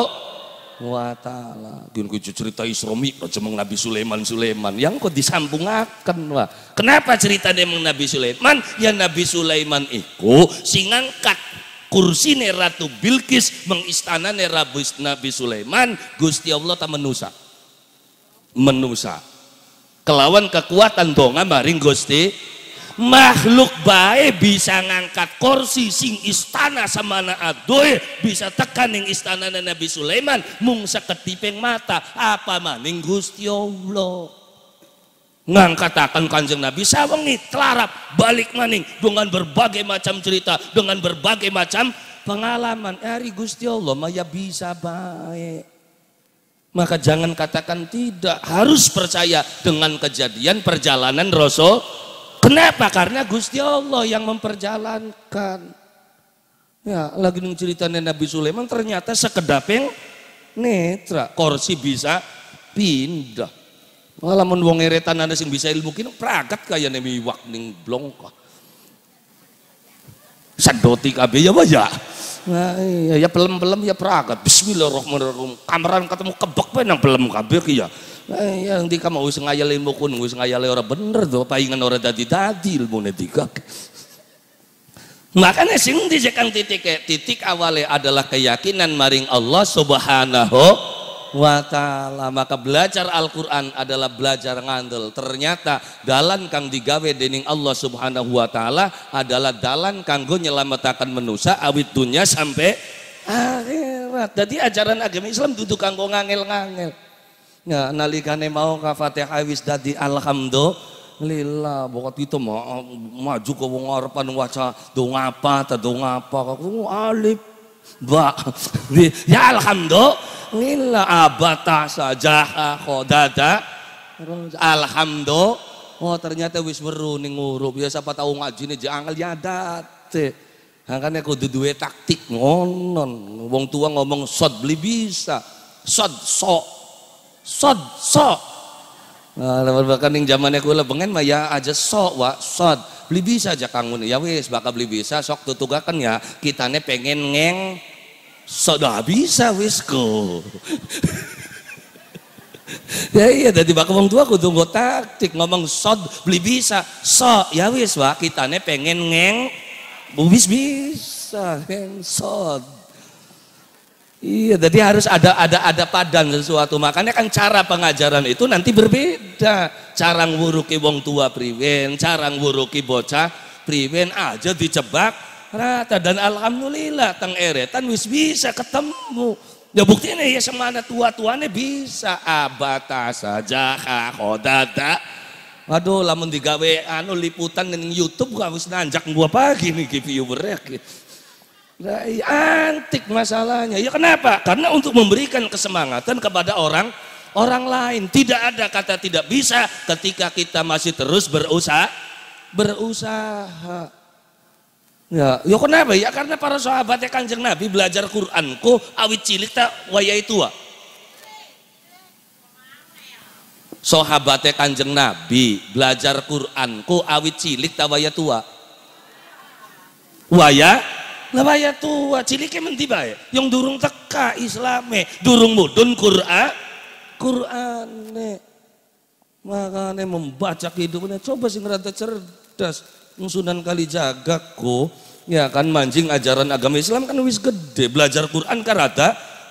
wa ta'ala gin cerita isromi cemeng Nabi Sulaiman Sulaiman yang kok disambungakan, wah kenapa cerita demeng Nabi Sulaiman ya Nabi Sulaiman iku singangkat kursi Ratu Bilqis mengistana Nabi Sulaiman Gusti Allah tak menusak menusa kelawan kekuatan donga maring Gusti makhluk baik bisa ngangkat kursi sing istana samana adoy bisa tekan ning istana Nabi Sulaiman mung seketipeng mata apa maning Gusti Allah ngangkat akan kanjeng Nabi sawengi telarap balik maning dengan berbagai macam cerita dengan berbagai macam pengalaman hari Gusti Allah maya bisa baik maka jangan katakan tidak, harus percaya dengan kejadian perjalanan Rasul. Kenapa? Karena Gusti Allah yang memperjalankan. Ya, lagi nung ceritanya Nabi Sulaiman ternyata sekedaping netra, kursi bisa pindah. malah wong eretan ada sing bisa ilmu kini pragat kaya nemi Wakning blongko Sedoti kabeh ya wajah. Nah, iya, ya pelem-pelem ya peragat. Bismillahirrahmanirrahim. Kameran ketemu kebek pun yang pelem kabir ya. Nah, iya, nanti kamu harus ngayal ilmu kun, harus ngayal orang bener tuh, paingan orang dadi-dadi ilmu netika. Makanya sing dijekan titik titik awalnya adalah keyakinan maring Allah subhanahu wa ta'ala. Maka belajar Al-Quran adalah belajar ngandel. Ternyata dalan kang digawe dening Allah subhanahu wa ta'ala adalah dalan kanggo nyelamatakan manusia awit dunia sampai akhirat. Jadi ajaran agama Islam duduk kanggo ngangil-ngangil. Nah, nalikane mau ka Fatihah wis dadi alhamdulillah Bokot itu mau maju ke wong arepan waca do apa ta apa, kau aku alif ba ya alhamdulillah abata saja khodada alhamdulillah oh ternyata wis weru ning ngurup ya siapa tahu ngajine jangal ya nah, kan ya kudu duwe taktik ngonon wong tua ngomong sod beli bisa sod so. sod so. Nah, bahkan yang zamannya kula bengen mah ya aja sok wa sod. Beli bisa aja kangun. Ya wis bakal beli bisa sok tutugakan ya. kita Kitane pengen ngeng. Sok dah bisa wis ko. ya iya dari bakal orang tua kudu tunggu taktik ngomong sod beli bisa. Sok ya wis wa kitane pengen ngeng. Bubis bisa ngeng sod. Iya, jadi harus ada ada ada padan sesuatu. Makanya kan cara pengajaran itu nanti berbeda. Cara buruk wong tua priwen, cara ngwuruki bocah priwen aja dicebak rata dan alhamdulillah teng eretan wis bisa ketemu. Ya buktinya ya semana tua-tuane bisa abata saja khodada. Waduh, lamun digawe anu liputan dengan YouTube gak harus nanjak gua pagi nih viewernya. Nah, antik masalahnya. Ya kenapa? Karena untuk memberikan kesemangatan kepada orang orang lain. Tidak ada kata tidak bisa ketika kita masih terus berusaha berusaha. Ya, ya kenapa? Ya karena para sahabatnya Kanjeng Nabi belajar Qur'anku awit cilik tak wayai tua. Sahabatnya Kanjeng Nabi belajar Qur'anku awit cilik tak waya tua. Waya lah ya tua, cilike menti bae. Ya? Yang durung teka Islame, durung mudun Qur'an, maka Makanya membaca kehidupannya, coba sih rada cerdas. Sunan kali jaga jagaku, ya kan mancing ajaran agama Islam kan wis gede, belajar Quran kan rada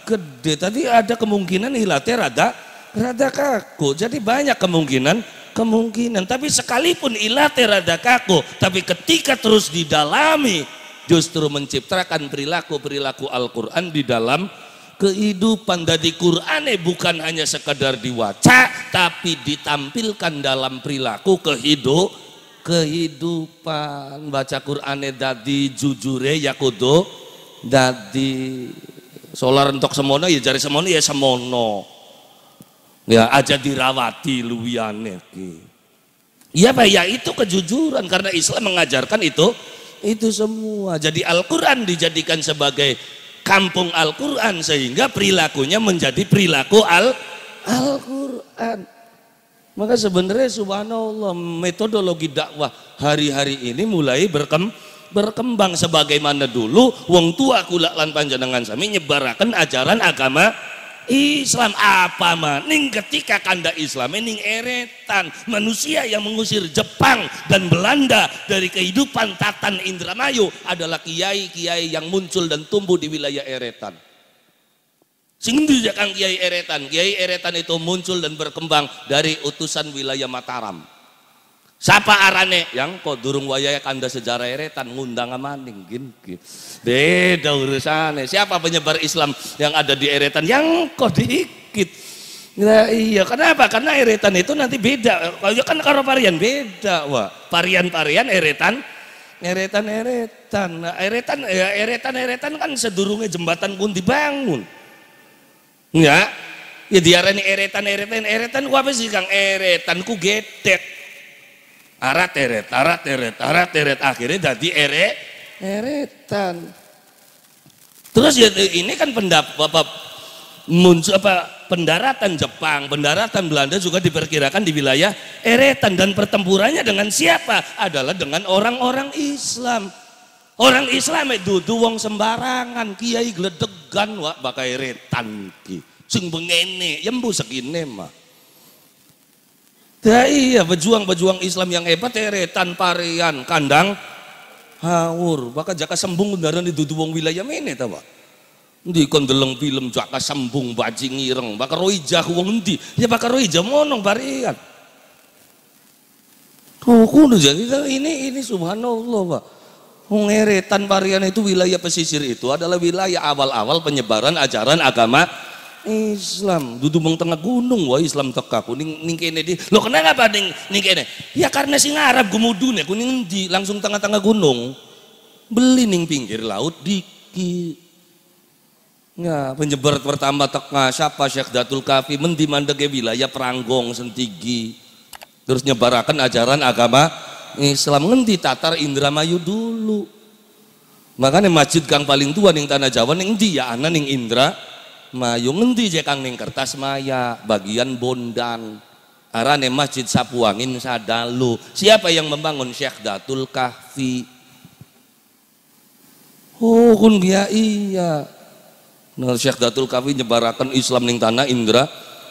gede. Tadi ada kemungkinan hilate rada rada kaku. Jadi banyak kemungkinan kemungkinan. Tapi sekalipun ilate rada kaku, tapi ketika terus didalami, justru menciptakan perilaku-perilaku Al-Quran di dalam kehidupan dari Quran bukan hanya sekadar diwaca tapi ditampilkan dalam perilaku kehidup kehidupan baca Quran dadi jujur ya kudu dadi solar entok semono ya jari semono ya semono ya aja dirawati luwiane ya pak ya itu kejujuran karena Islam mengajarkan itu itu semua. Jadi Al-Quran dijadikan sebagai kampung Al-Quran sehingga perilakunya menjadi perilaku Al quran Maka sebenarnya subhanallah metodologi dakwah hari-hari ini mulai berkembang berkembang sebagaimana dulu wong tua kulak lan panjenengan sami nyebarakan ajaran agama Islam apa maning ketika kanda Islam mening eh, eretan manusia yang mengusir Jepang dan Belanda dari kehidupan Tatan Indramayu adalah kiai-kiai yang muncul dan tumbuh di wilayah eretan. Singgih juga ya, kiai eretan, kiai eretan itu muncul dan berkembang dari utusan wilayah Mataram. Siapa arane? Yang kok durung wayah ya, kanda sejarah eretan ngundang amaning gini. Beda urusannya. Siapa penyebar Islam yang ada di eretan? Yang kok dikit. Nah, iya, kenapa? Karena eretan itu nanti beda. Kalau ya kan karo varian beda, wah. Varian-varian eretan, eretan eretan. Nah, eretan ya eretan eretan kan sedurungnya jembatan pun dibangun. Ya. Ya diarani eretan eretan eretan ku apa sih Kang? Eretan ku getek. Arat eret, arat eret, arat eret. Akhirnya jadi ere. eretan. Terus ya, ini kan pendap apa, muncul apa pendaratan Jepang, pendaratan Belanda juga diperkirakan di wilayah eretan dan pertempurannya dengan siapa? Adalah dengan orang-orang Islam. Orang Islam itu eh, duwong sembarangan, kiai gledegan wak bakai eretan ki. Sing bengene, yembu ya segini mah. Dai ya pejuang-pejuang Islam yang hebat tanpa parian kandang haur bahkan jaka sembung kendaraan di dudu wong wilayah mene ta Pak. Di film jaka sembung bajing ngireng bakal roijah wong nanti. ya bakal roijah monong parian. Tuh jadi ini ini subhanallah Pak. Wong parian itu wilayah pesisir itu adalah wilayah awal-awal penyebaran ajaran agama Islam duduk di tengah gunung wah Islam teka kuning ning kene di lo kenapa apa ning ning kene ya karena si Arab gemudunya kuning di langsung tengah-tengah gunung beli ning pinggir laut dikit Ya, penyebar pertama teka siapa Syekh Datul Kafi mendi mandege wilayah Peranggong Sentigi. Terus nyebarakan ajaran agama Islam ngendi Tatar Indramayu dulu. Makanya masjid kang paling tua ning tanah Jawa ning dia ya ana ning Indra mayu ngendi je kang ning kertas maya bagian bondan arane masjid sapuangin sadalu siapa yang membangun Syekh Datul Kahfi oh kun dia iya nah Syekh Datul Kahfi nyebarakan Islam ning tanah Indra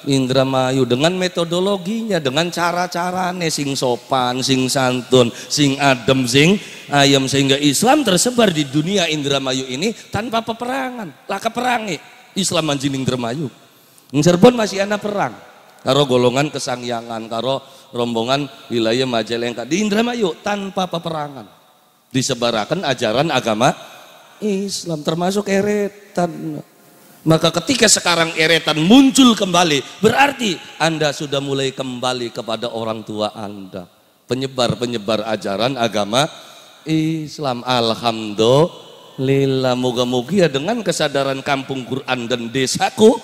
Indra Mayu dengan metodologinya dengan cara-carane cara sing sopan sing santun sing adem sing ayam sehingga Islam tersebar di dunia Indra Mayu ini tanpa peperangan lah keperangi Islam anjining dermayu Ing Cirebon masih ana perang karo golongan kesangyangan karo rombongan wilayah Majalengka di Indramayu tanpa peperangan disebarakan ajaran agama Islam termasuk eretan maka ketika sekarang eretan muncul kembali berarti Anda sudah mulai kembali kepada orang tua Anda penyebar-penyebar ajaran agama Islam alhamdulillah Lila, Moga-moga dengan kesadaran kampung Quran dan desaku,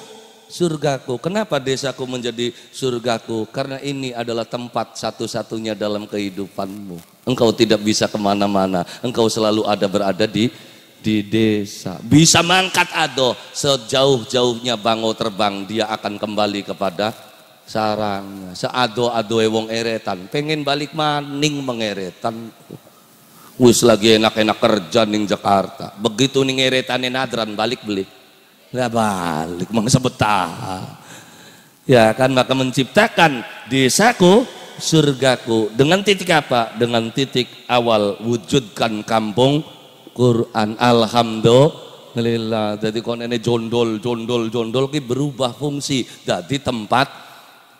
surgaku. Kenapa desaku menjadi surgaku? Karena ini adalah tempat satu-satunya dalam kehidupanmu. Engkau tidak bisa kemana-mana. Engkau selalu ada berada di di desa. Bisa mangkat ado sejauh-jauhnya bangau terbang dia akan kembali kepada sarangnya. seado ado wong eretan, pengen balik maning mengeretan wis lagi enak-enak kerja ning Jakarta begitu ning eretane nadran balik beli nggak balik mangsa betah ya kan maka menciptakan desaku surgaku dengan titik apa dengan titik awal wujudkan kampung Quran alhamdulillah jadi kon ini jondol jondol jondol ki berubah fungsi jadi tempat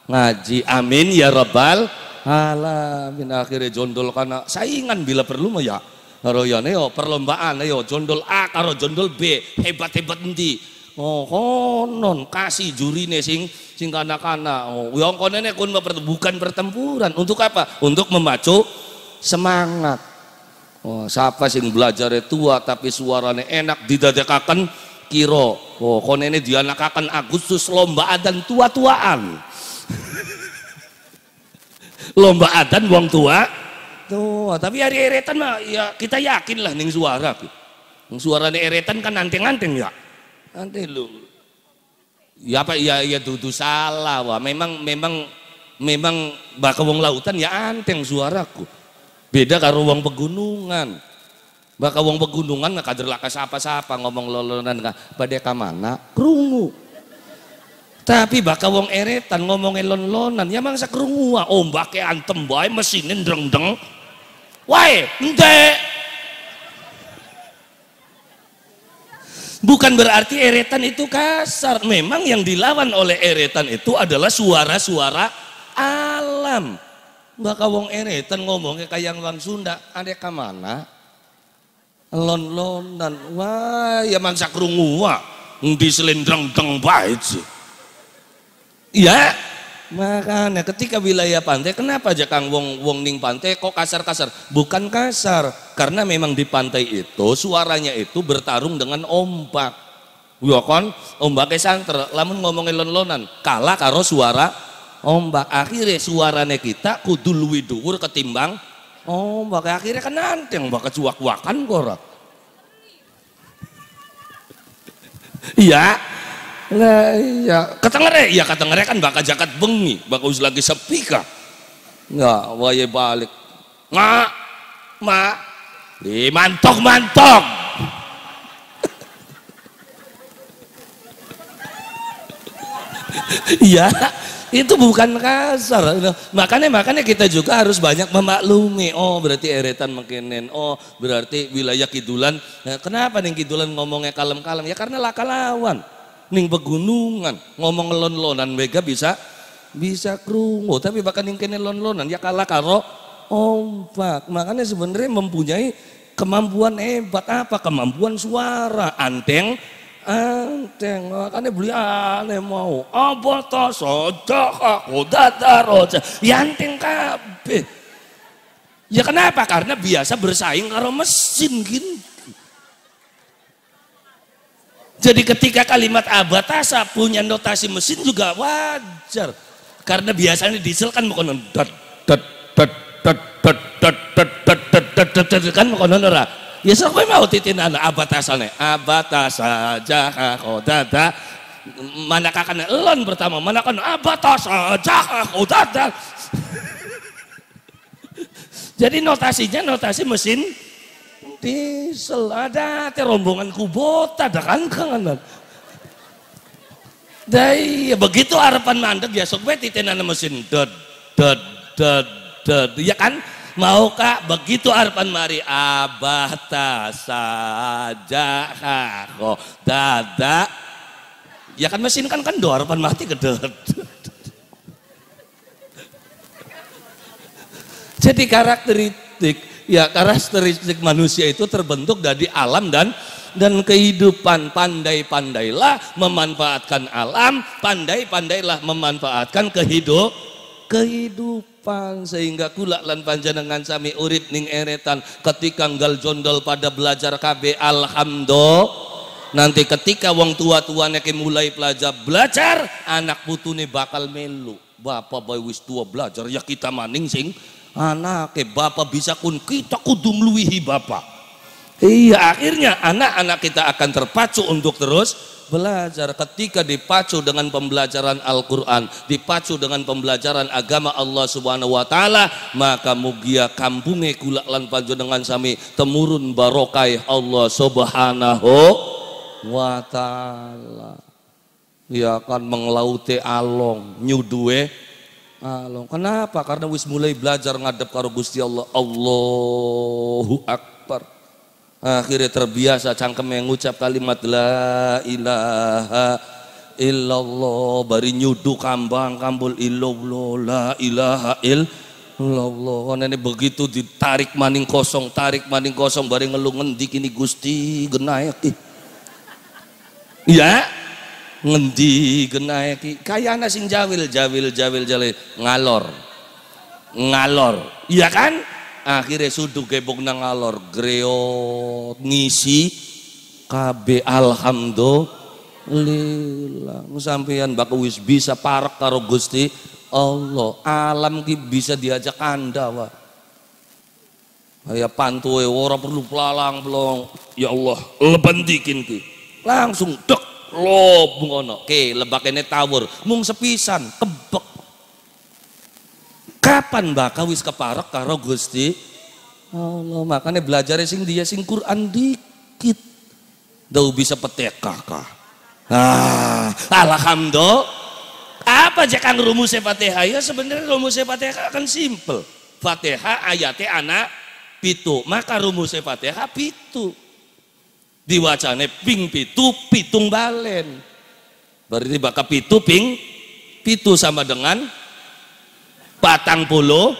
ngaji amin ya rabbal Alah min akhirnya jondol karena saingan bila perlu mah ya. Royone yo perlombaan yo jondol A karo jondol B hebat-hebat nanti. Oh konon kasih juri nih sing sing kanak-kanak. Oh yang konon kun bukan pertempuran. Untuk apa? Untuk memacu semangat. Oh, siapa sing belajar tua tapi suaranya enak didadekakan kiro. Oh dia dianakakan Agustus lomba dan tua-tuaan. lomba adat, wong tua tuh tapi hari eretan mah ya kita yakin lah nih suara nih suara eretan kan anteng-anteng ya nanti lu ya apa ya ya tuh salah wah memang memang memang bakal wong lautan ya anteng suaraku beda karo wong pegunungan bakal wong pegunungan nggak kader lakas apa-apa ngomong lolonan nggak badai kamana kerungu tapi bakal wong eretan ngomong lon lonan ya mangsa kerungua ke antem bae mesinin ndreng-ndeng. Wae, ente. Bukan berarti eretan itu kasar. Memang yang dilawan oleh eretan itu adalah suara-suara alam. Bakal wong eretan ngomongnya kayak yang wang Sunda, ada ke mana? Lon-lonan. Wah, ya mangsa kerungua. di selendreng-deng baik sih. Iya, makanya ketika wilayah pantai, kenapa aja Kang Wong Wong ning pantai kok kasar-kasar? Bukan kasar, karena memang di pantai itu suaranya itu bertarung dengan ombak. Ya kan, ombaknya santer, lamun ngomongin lon-lonan, kalah karo suara ombak. Akhirnya suaranya kita kudu luwi dhuwur ketimbang ombak. Akhirnya kan nanti ombak kecuak-wakan korak. Iya, Nah iya, ketengere, ya iya, ketengere ya kan bakal jaket bengi, bakal lagi sepi kah? Nggak, wae balik. Nggak, ma, di mantok mantok. Iya, itu bukan kasar. Makanya makanya kita juga harus banyak memaklumi. Oh, berarti eretan makinin. Oh, berarti wilayah kidulan. Nah, kenapa nih kidulan ngomongnya kalem-kalem? Ya karena laka lawan ning pegunungan ngomong lon-lonan mega bisa bisa krungu tapi bahkan yang kene lon-lonan ya kalah karo ombak makanya sebenarnya mempunyai kemampuan hebat apa kemampuan suara anteng anteng makanya beli aneh mau apa toh sodok aku datar yanting kabeh ya kenapa karena biasa bersaing karo mesin gitu jadi ketika kalimat abatasa punya notasi mesin juga wajar. Karena biasanya diesel kan bukan dot dot dot dot dot dot dot dot dot dot dot dot kan bukan ora. Ya sok kowe mau titin ana abatasane. Abatasa jaha kodada mana kakaknya elon pertama mana kan abatasa jaha kodada. Jadi notasinya notasi mesin Diesel ada terombongan rombongan kubota ada kan kangenan. Dai iya, begitu harapan mandek ya sok beti teh mesin dot dot dot dot ya kan mau kak begitu harapan mari abah ta saja kako oh, dada ya kan mesin kan kan doa harapan mati gedot jadi karakteristik Ya karakteristik manusia itu terbentuk dari alam dan dan kehidupan pandai-pandailah memanfaatkan alam, pandai-pandailah memanfaatkan kehidup kehidupan sehingga kula lan panjenengan sami urip ning eretan ketika nggal jondol pada belajar KB alhamdulillah nanti ketika wong tua tuanya ke mulai belajar belajar anak nih bakal melu bapak bayi wis tua belajar ya kita maning sing anak ke bapak bisa kun kita kudung meluihi bapak iya akhirnya anak-anak kita akan terpacu untuk terus belajar ketika dipacu dengan pembelajaran Al-Quran dipacu dengan pembelajaran agama Allah subhanahu wa ta'ala maka mugia kampungnya gula lan dengan sami temurun barokai Allah subhanahu wa ta'ala ia akan mengelauti along nyudue Alon. Kenapa? Karena wis mulai belajar ngadep karo Gusti Allah. Allahu Akbar. Akhirnya terbiasa cangkem yang ngucap kalimat la ilaha illallah bari nyudu kambang kambul illallah la ilaha illallah kan ini begitu ditarik maning kosong tarik maning kosong bari ngeluh ngendi kini Gusti genai. ya ngendi genai ki kaya ana sing jawil jawil jawil jale ngalor ngalor iya kan akhirnya sudu gebok nang ngalor greo ngisi KB alhamdulillah sampeyan bak wis bisa parak karo Gusti Allah alam ki bisa diajak anda wa Ayah pantue ora perlu pelalang belum Ya Allah, lepen ki. Langsung dek bung ono ke ini tawur mung sepisan kebek kapan bakal wis keparek karo Gusti Allah makanya belajar sing dia sing Quran dikit dah bisa petek kakak ah alhamdulillah apa aja kang rumus sepateha ya sebenarnya rumus sepateha kan simple Fatihah ayatnya anak pitu maka rumus sepateha pitu diwacane ping pitu pitung balen berarti bakal pitu ping pitu sama dengan patang polo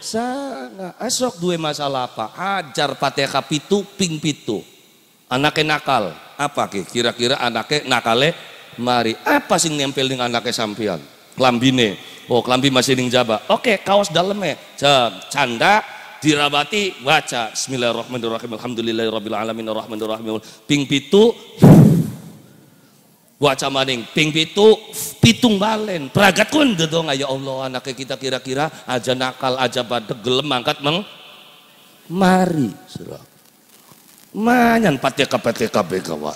sana esok dua masalah apa ajar pateka pitu ping pitu anaknya nakal apa ki kira-kira anaknya nakale mari apa sih nempel dengan anaknya sampian kelambine oh lambi masih ning jaba oke kaos dalamnya canda dirabati baca bismillahirrahmanirrahim alhamdulillahirabbil arrahmanirrahim ping pitu baca maning ping pitu pitung balen peragat kun dong ya Allah anaknya kita kira-kira aja nakal aja badeg gelem angkat meng mari surah manyan pateka pateka bekawa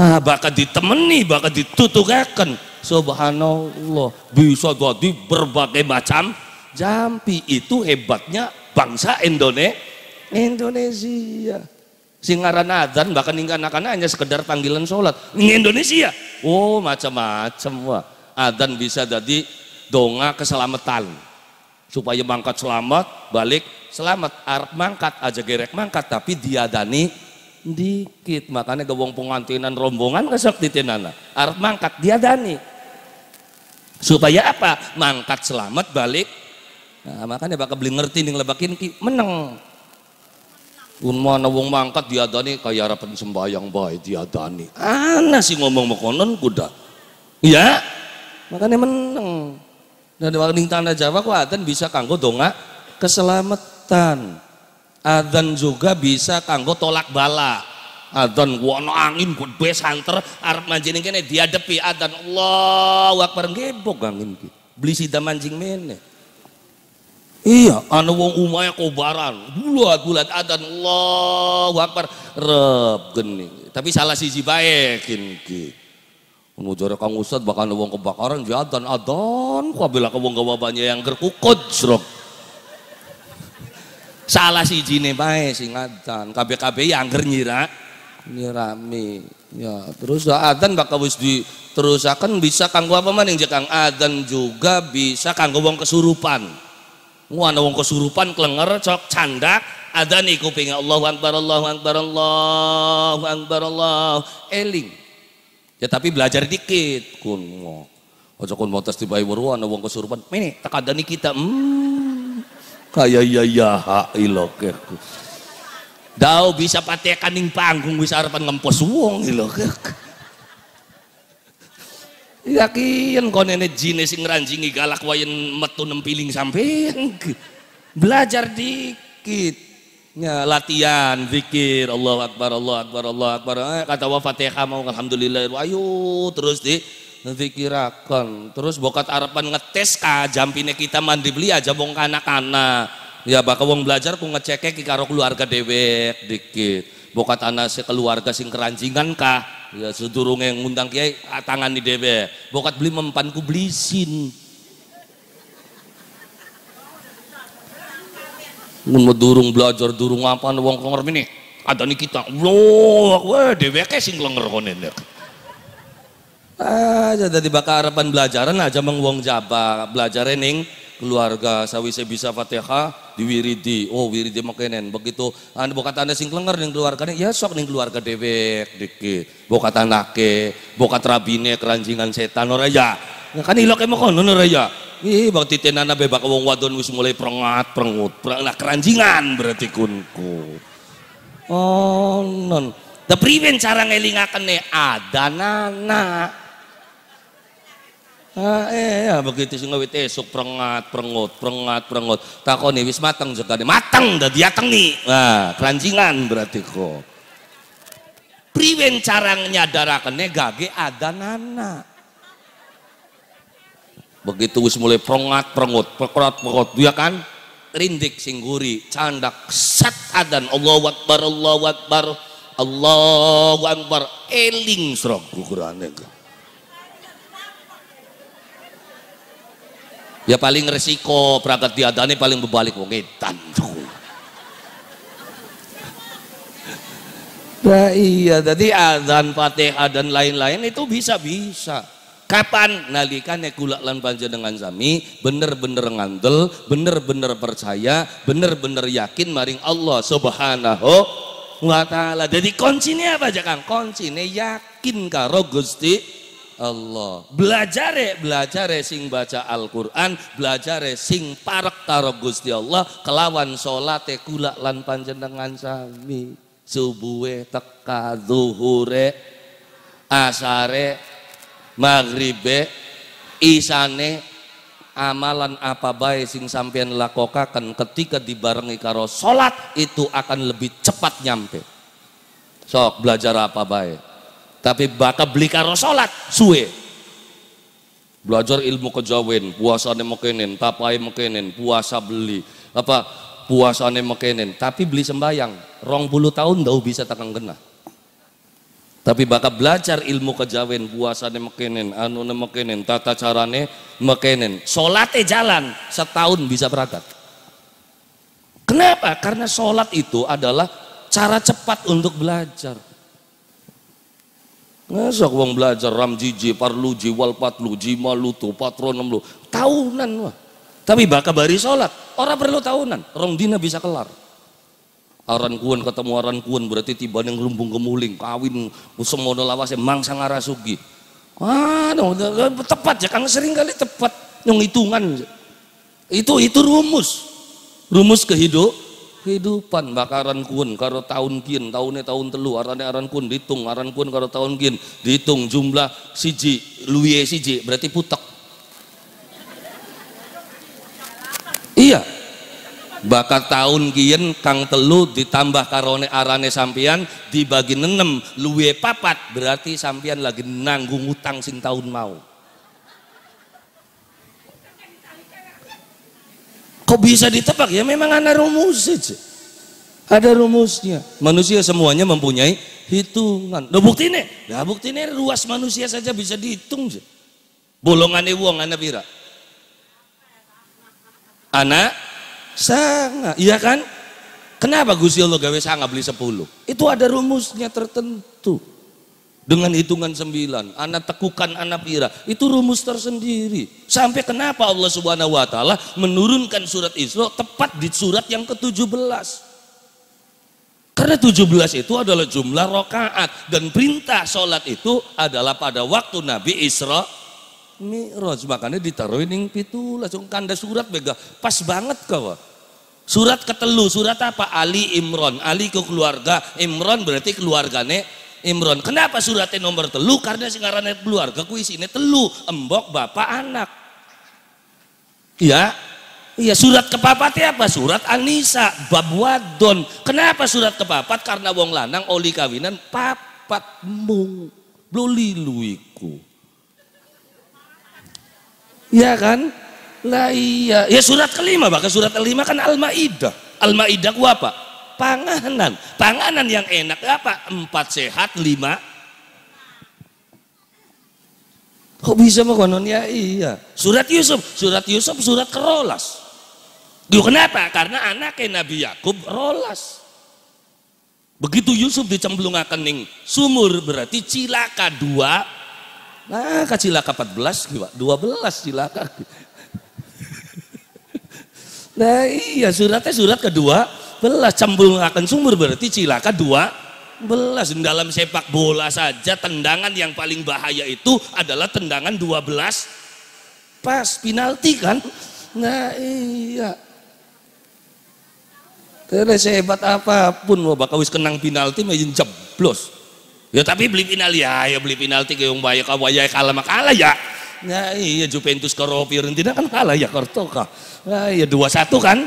ah bakal ditemani bakal dituturkan subhanallah bisa jadi berbagai macam jampi itu hebatnya bangsa Indonesia. Indonesia. Singaran adzan bahkan hingga anak-anak hanya sekedar panggilan sholat. Indonesia. Oh macam-macam wah. Adzan bisa jadi donga keselamatan. Supaya mangkat selamat, balik selamat. Arab mangkat aja gerek mangkat tapi diadani dikit. Makanya gawang pengantinan rombongan kesakti tinana. Arab mangkat diadani. Supaya apa? Mangkat selamat balik Nah, makanya bakal beli ngerti nih ngelebakin ki menang. Unmana wong mangkat diadani kaya harapan sembahyang bae diadani. Ana sih ngomong mekonon kuda. Iya. Makanya menang. Nah, Dan waktu tanah Jawa ku adzan bisa kanggo donga keselamatan. adan juga bisa kanggo tolak bala. Adzan wono angin ku bes hunter arep manjing kene diadepi adzan Allahu Akbar gebok angin ki. Beli sida manjing meneh. Iya, anu wong umaya kobaran, bulat bulat adan loh wakar rep geni. Tapi salah sisi baik ini, Nu jare Kang Ustad bahkan anu wong kebakaran di ya adan adan bilang ke wong gawabane yang gerkukut serok. Salah si jine baik, sing adan, KBKB yang gernyira. nyirami. Ya, terus ya adan bakal wis di terus akan bisa kanggo apa maning jekang adan juga bisa kanggo wong kesurupan. Ngwana wong kesurupan kelenger cok candak ada nih kuping Allah akbar Allahu akbar Allahu akbar Allah eling. Ya tapi belajar dikit kun mau. Ojo kun mau tes tiba weruan wong kesurupan. ada nih kita. Hmm. Kaya ya ya ha ilokku. Ya, Dau bisa patekan ning panggung bisa arepan ngempos wong ilokku. Ya, Yakin kau nenek jine yang ranjingi galak wayan metu nempiling sampean. Belajar dikit. Ya, latihan, zikir, Allah Akbar, Allah Akbar, Allah Akbar. Eh, kata wa Fatihah mau alhamdulillah. Ayo terus di zikirakan. Terus bokat arepan ngetes ka ah, jampine kita mandi beli aja bong kana anak Ya bakal wong belajar ku ngecekek karo keluarga dewek dikit bokat anak sekeluarga sing keranjingan kah ya sedurung yang ngundang kiai ah, tangan di debe bokat beli mempanku belisin Mun durung belajar durung apa wong konger mini ada nih kita loh wah dheweke sing lenger kone nek jadi bakal harapan belajaran aja meng wong jaba belajar ning keluarga saya bisa Fatihah diwiridi. Oh, wiridi makanan Begitu anda bukan anda sing klenger ning keluarga ya sok nih keluarga dewek dikit. tanda ke bokat rabine keranjingan setan noraya ya. Nah, kan ilok emang kono noraya Ih, bang titi nana wong wadon wis mulai perengat perengut Nah, keranjingan berarti kunku. Oh, non. the prevent cara ngelingakan ne nana Ah, eh, ya, begitu sih ngawit esuk prengat perengot. prengat prengut nih, wis mateng jekane mateng dia teng nih nah keranjingan berarti kok priwen cara nyadarakene eh, gage ada nana. begitu wis mulai perengat, perengot, prekrat perengot. Dia ya kan rindik singguri candak set adan Allah akbar Allah akbar Eling akbar eling nih. ya paling resiko perangkat diadani paling berbalik wong edan nah iya jadi azan, fatihah dan lain-lain itu bisa-bisa kapan ya kulak lan dengan zami? bener-bener ngandel bener-bener percaya bener-bener yakin maring Allah subhanahu wa taala jadi kuncinya apa aja kan kuncinya yakin karo Gusti Allah. Belajar belajar sing baca Al-Qur'an, belajar sing parek karo Gusti Allah kelawan salate kula lan panjenengan sami. Subuhe teka zuhure asare maghribe isane amalan apa baik sing sampean lakokakan ketika dibarengi karo salat itu akan lebih cepat nyampe. Sok belajar apa baik tapi bakal beli karo sholat, suwe. Belajar ilmu kejawen, puasane mekenen, tapai mekenen, puasa beli. Apa puasane mekenen, tapi beli sembayang. Rong puluh tahun tau bisa takang kena. Tapi bakal belajar ilmu kejawen, puasane mekenen, anu mekenen, tata carane mekenen. Sholatnya jalan, setahun bisa berangkat. Kenapa? Karena sholat itu adalah cara cepat untuk belajar. Ngasak wong belajar ji parlu wal patlu ji malutu, patron lu. Tahunan wah. Tapi bakal bari sholat. Orang perlu tahunan. Rong dina bisa kelar. Aran kuan ketemu aran kuan berarti tiba yang lumbung kemuling. Kawin semono yang mangsa ngarasugi. Ah, tepat ya. Kang sering kali tepat. Yang hitungan. Itu itu rumus. Rumus kehidup kehidupan bakaran kun karo tahun kin tahunnya tahun telu arane aran kun dihitung aran kun karo tahun kin dihitung jumlah siji luye siji berarti putek iya bakar tahun kien kang telu ditambah karone arane sampian dibagi nenem luwe papat berarti sampian lagi nanggung utang sing tahun mau Kok bisa ditebak? Ya memang ada rumusnya. Ada rumusnya. Manusia semuanya mempunyai hitungan. lo bukti nih, lah bukti nih ruas manusia saja bisa dihitung. Bolongan uang anak bira Anak sangat, iya kan? Kenapa Gusti Allah gawe sanga beli sepuluh? Itu ada rumusnya tertentu dengan hitungan sembilan, anak tekukan anak pira, itu rumus tersendiri. Sampai kenapa Allah Subhanahu wa taala menurunkan surat Isra tepat di surat yang ke-17. Karena 17 itu adalah jumlah rokaat dan perintah sholat itu adalah pada waktu Nabi Isra Mi'raj. Makanya ditaruhin yang pitu langsung kanda surat mega pas banget kau. Surat ketelu, surat apa? Ali Imron. Ali ke keluarga, Imron berarti keluargane Imron. Kenapa suratnya nomor telu? Karena singarannya keluarga ku ini telu. Embok, bapak, anak. Iya. Iya surat kepapat apa? Surat Anisa, bab wadon. Kenapa surat kepapat? Karena wong lanang oli kawinan papat mung. luiku. Iya kan? Lah iya. Ya surat kelima bahkan surat kelima kan Al-Maidah. Al-Maidah ku apa? panganan. Panganan yang enak apa? Empat sehat, lima. Kok bisa mengkonon ya? Iya. Surat Yusuf, surat Yusuf, surat kerolas. kenapa? Karena anaknya Nabi Yakub rolas. Begitu Yusuf dicemplung akening sumur berarti cilaka dua. Nah, ke cilaka 14 dua belas cilaka. Nah iya suratnya surat kedua belas cembul akan sumber berarti Cilaka dua belas dalam sepak bola saja tendangan yang paling bahaya itu adalah tendangan dua belas pas penalti kan nah iya karena sehebat apapun mau bakal wis kenang penalti main jeblos ya tapi beli penalti ya ya beli penalti ke yang bayar kawaya kalah makalah ya nah iya Juventus ke Fiorentina kan kalah ya Kortoka nah iya dua satu kan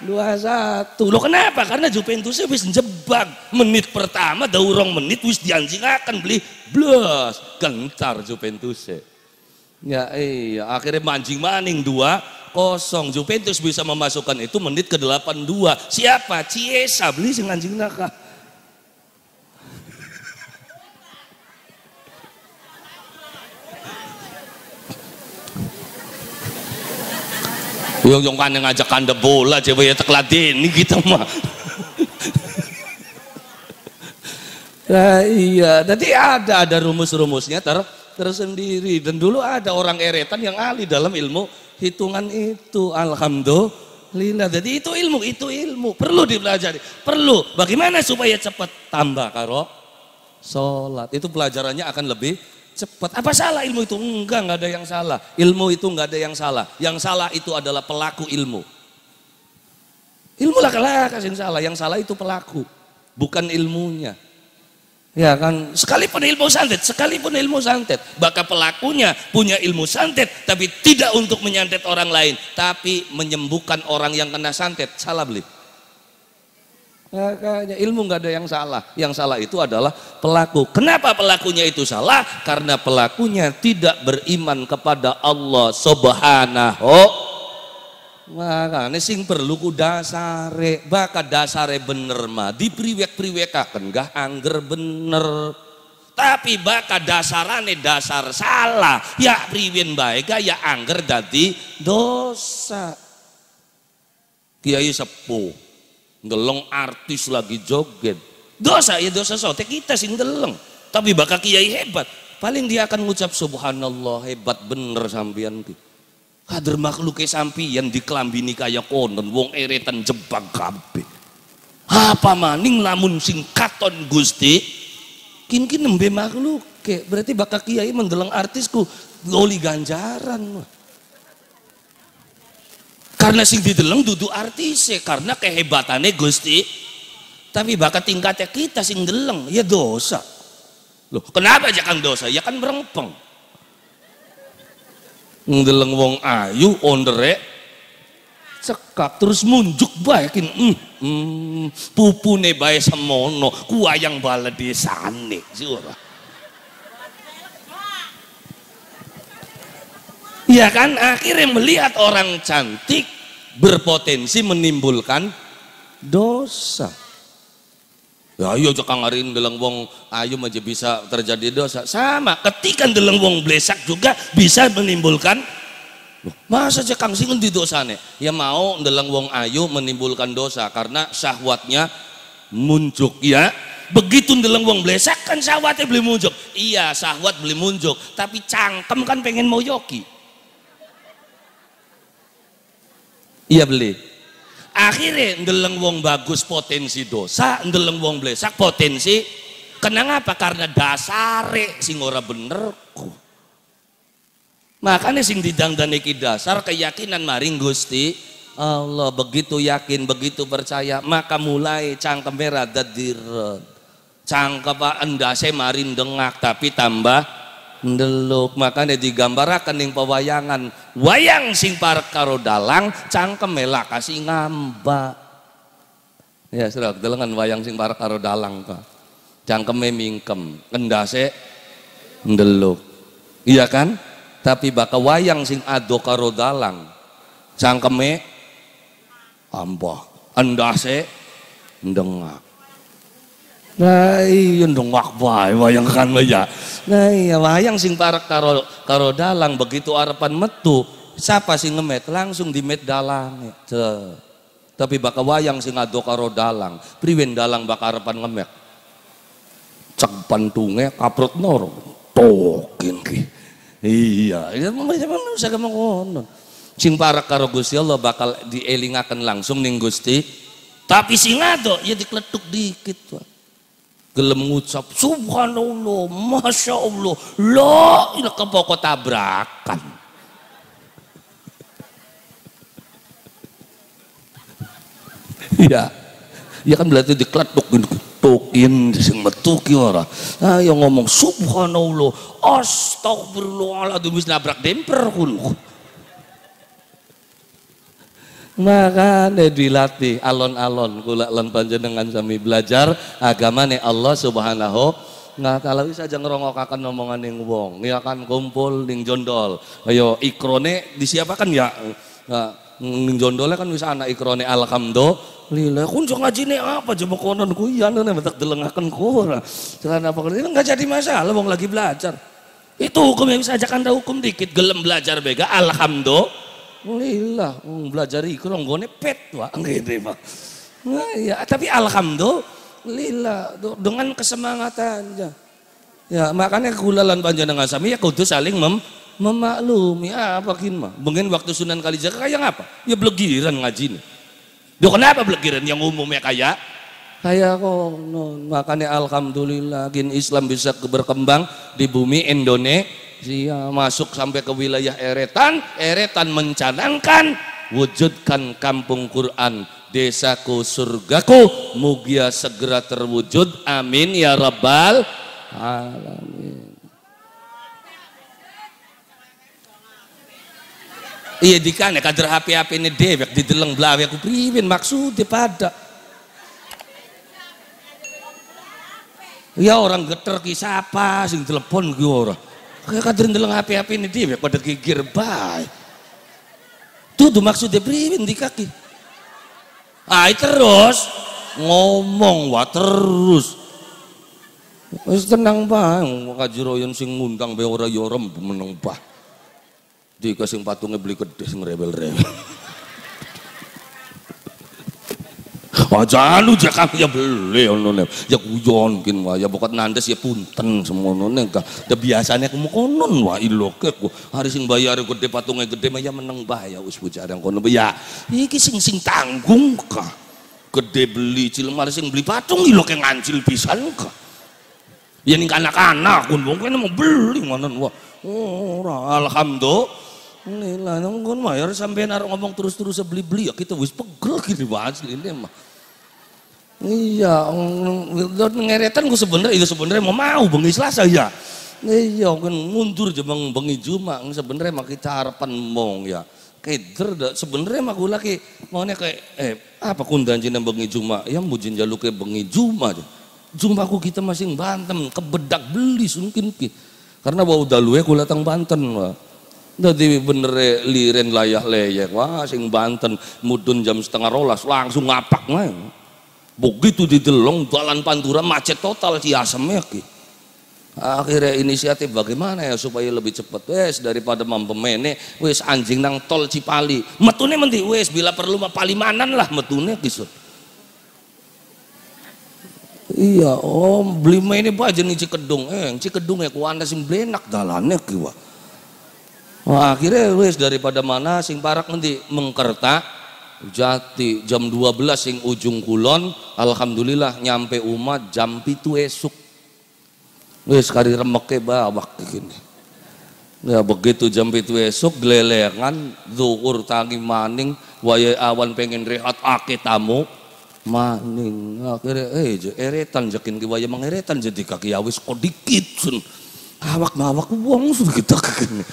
Dua satu. Lo kenapa? Karena Juventus wis jebak. Menit pertama daurong menit wis akan beli blus. Gentar Juventus Ya iya. Akhirnya mancing maning dua kosong. Juventus bisa memasukkan itu menit ke delapan dua. Siapa? Ciesa beli sing anjing nakah. Yang yang kan ngajak kanda bola coba ya tekladeni kita mah. Nah, iya, nanti ada ada rumus-rumusnya ter tersendiri dan dulu ada orang eretan yang ahli dalam ilmu hitungan itu. Alhamdulillah. Jadi itu ilmu, itu ilmu perlu dipelajari. Perlu. Bagaimana supaya cepat tambah karo salat. Itu pelajarannya akan lebih cepat. Apa salah ilmu itu? Enggak, enggak ada yang salah. Ilmu itu enggak ada yang salah. Yang salah itu adalah pelaku ilmu. Ilmu lah kalah kasih salah. Yang salah itu pelaku, bukan ilmunya. Ya kan, sekalipun ilmu santet, sekalipun ilmu santet, bahkan pelakunya punya ilmu santet, tapi tidak untuk menyantet orang lain, tapi menyembuhkan orang yang kena santet. Salah beli. Makanya ya, ilmu nggak ada yang salah. Yang salah itu adalah pelaku. Kenapa pelakunya itu salah? Karena pelakunya tidak beriman kepada Allah Subhanahu. Makanya sing perlu ku dasare, bakal dasare bener mah Di priwek priwekaken gak angger bener. Tapi bakal dasarane dasar salah. Ya priwin baik ya angger dadi dosa. Kiai sepuh Ngeleng artis lagi joget. Dosa ya dosa sote kita sih ngeleng. Tapi bakal kiai hebat. Paling dia akan ngucap subhanallah hebat bener sampean ki. Hadir makhluk sampean dikelambini kaya konon wong eretan jebak kabe. Apa maning lamun sing katon Gusti kin-kin nembe makhluk berarti bakal kiai mendeleng artisku loli ganjaran. Karena sing dideleng dudu artis karena kehebatannya Gusti. Tapi bakat tingkatnya kita sing deleng ya dosa. Loh, kenapa aja kang dosa? Ya kan merempeng. ngdeleng wong ayu ondere cekak terus munjuk bayakin mm, mm, pupune bae semono kuayang baledesane sih Iya kan akhirnya melihat orang cantik berpotensi menimbulkan dosa. Ya ayo iya, cekang ngarin deleng wong ayo aja bisa terjadi dosa. Sama ketika deleng wong blesak juga bisa menimbulkan Masa cekang sih di ne. Ya mau deleng wong ayo menimbulkan dosa karena syahwatnya muncul ya begitu geleng wong blesak kan syahwatnya beli muncul. iya syahwat beli muncul. tapi cangkem kan pengen mau yoki Iya beli. Akhirnya ndeleng wong bagus potensi dosa, ndeleng wong blesak potensi kenang apa? Karena dasare sing ora bener Makanya sing dan iki dasar keyakinan maring Gusti Allah begitu yakin, begitu percaya, maka mulai cangkem cangkeme cangkem pak Cangkep endase marin dengak tapi tambah ndeluk makanya digambarakan yang pewayangan wayang sing parek karo dalang cangkeme kasih ngamba ya sudah delengan wayang sing parek karo dalang ka cangkeme mingkem kendase ndeluk iya kan tapi bakal wayang sing ado karo dalang cangkeme ambah endase ndengak Nah iya dong wakbay wayang kan ya. Nah iya wayang sing parek karo karo dalang begitu arapan metu siapa sing ngemet langsung di met dalang. Ya. Tapi bakal wayang sing ado karo dalang, priwen dalang bakal arapan ngemet. Cek pantunge kaprut nor. Tokin ki. Iya, iya manusia kamu konon. Sing parek karo Gusti Allah bakal dielingakan langsung ning Gusti. Tapi sing ado ya dikletuk dikit tuh gelem ngucap subhanallah masya Allah lo ini kepoko tabrakan iya ya kan berarti dikletuk tokin sing ki ora ah yang ngomong subhanallah astagfirullahaladzim wis nabrak demper kulo Makanya dilatih alon-alon kula lan panjenengan sami belajar agamane Allah Subhanahu Nah kalau bisa aja akan ngomongan yang wong, ini ya akan kumpul ning jondol. Ayo ikrone disiapakan ya? Nah, ning jondolnya kan bisa anak ikrone alhamdulillah. kunjung sok ngajine apa coba konon ku iya nene betek delengaken kura. Jangan apa kerja nggak jadi masalah wong lagi belajar. Itu hukum yang bisa ajakan hukum dikit gelem belajar bega alhamdulillah Wailah, belajar iku longgone pet wa ngene mah. Nah, ya, tapi alhamdulillah dengan kesemangatan ya. Ya, makanya kulalan panjenengan sami ya kudu saling mem memaklumi ya, apa kin mah. Mungkin waktu Sunan Kalijaga kayak apa? Ya blegiran ngaji nih. Duh kenapa blegiran yang umumnya kayak kayak no. Makanya alhamdulillah Gini Islam bisa berkembang di bumi Indonesia dia masuk sampai ke wilayah Eretan, Eretan mencanangkan wujudkan kampung Quran desaku surgaku mugia segera terwujud amin ya rabbal alamin iya dikane ya, kader HP-HP ini dewek dideleng blawe aku priwin maksudnya pada ya orang geter kisah apa sing telepon ki orang Kayak kader ndeleng api-api ini dia pada gigir baik. Tuh tuh maksudnya priwin di kaki. Ay terus ngomong wah terus. Wis tenang bang, kajiroyon sing ngundang be ora yo ya, rem meneng bah. Dikasih patungnya beli gede sing rebel-rebel. Wajah lu jakak ya beli ya ono ne. Ya guyon kin wae ya bokot nandes ya punten semono ne ka. Da ya biasane kumu konon wae iloke ku. Hari sing bayar gede patunge gede mah ya meneng bae ya wis bujarang kono ya. Iki sing sing tanggung ka. Gede beli cilem hari sing beli patung iloke ngancil pisan ka. Ya ning anak-anak kun wong kene mau beli ngono wa, Ora oh, alhamdulillah lah, nungguin mah, ya sampai naruh ngomong terus-terus sebeli beli ya kita wis pegel gini banget ini mah. Iya, ngeretan gue sebenernya, itu iya, sebenernya mau mau bengi selasa ya. Iya, kan mundur jemang bengi juma, sebenernya mah kita harapan mong ya. Keder sebenernya mah gue lagi maunya kayak, eh apa kundan jina bengi juma, ya mujin jaluk kayak bengi juma aja. Juma aku kita masih bantem, kebedak beli mungkin ki. Karena bau dalu ya gue datang banten lah. Jadi bener ya, liren layah leyek. Wah sing Banten mudun jam setengah rolas langsung ngapak main. Begitu di delong, jalan Pantura macet total si ya ki. Akhirnya inisiatif bagaimana ya supaya lebih cepat wes daripada mempemene wes anjing nang tol Cipali. Metune menti wes bila perlu palimanan lah metune kisut. Iya om beli ini pak jenis cikedung eh cikedung ya kuanda sing blenak dalane kiwa. Wah akhirnya wis daripada mana sing parak nanti mengkerta jati jam 12 sing ujung kulon alhamdulillah nyampe umat jam pitu esuk wis kari remeke babak gini ya begitu jam pitu esuk gelelengan zuhur tangi maning waya awan pengen rehat ake tamu maning akhirnya eh je, eretan jekin ki waya mengeretan jadi kaki awis kok dikit sun awak mawak wong sun kita kene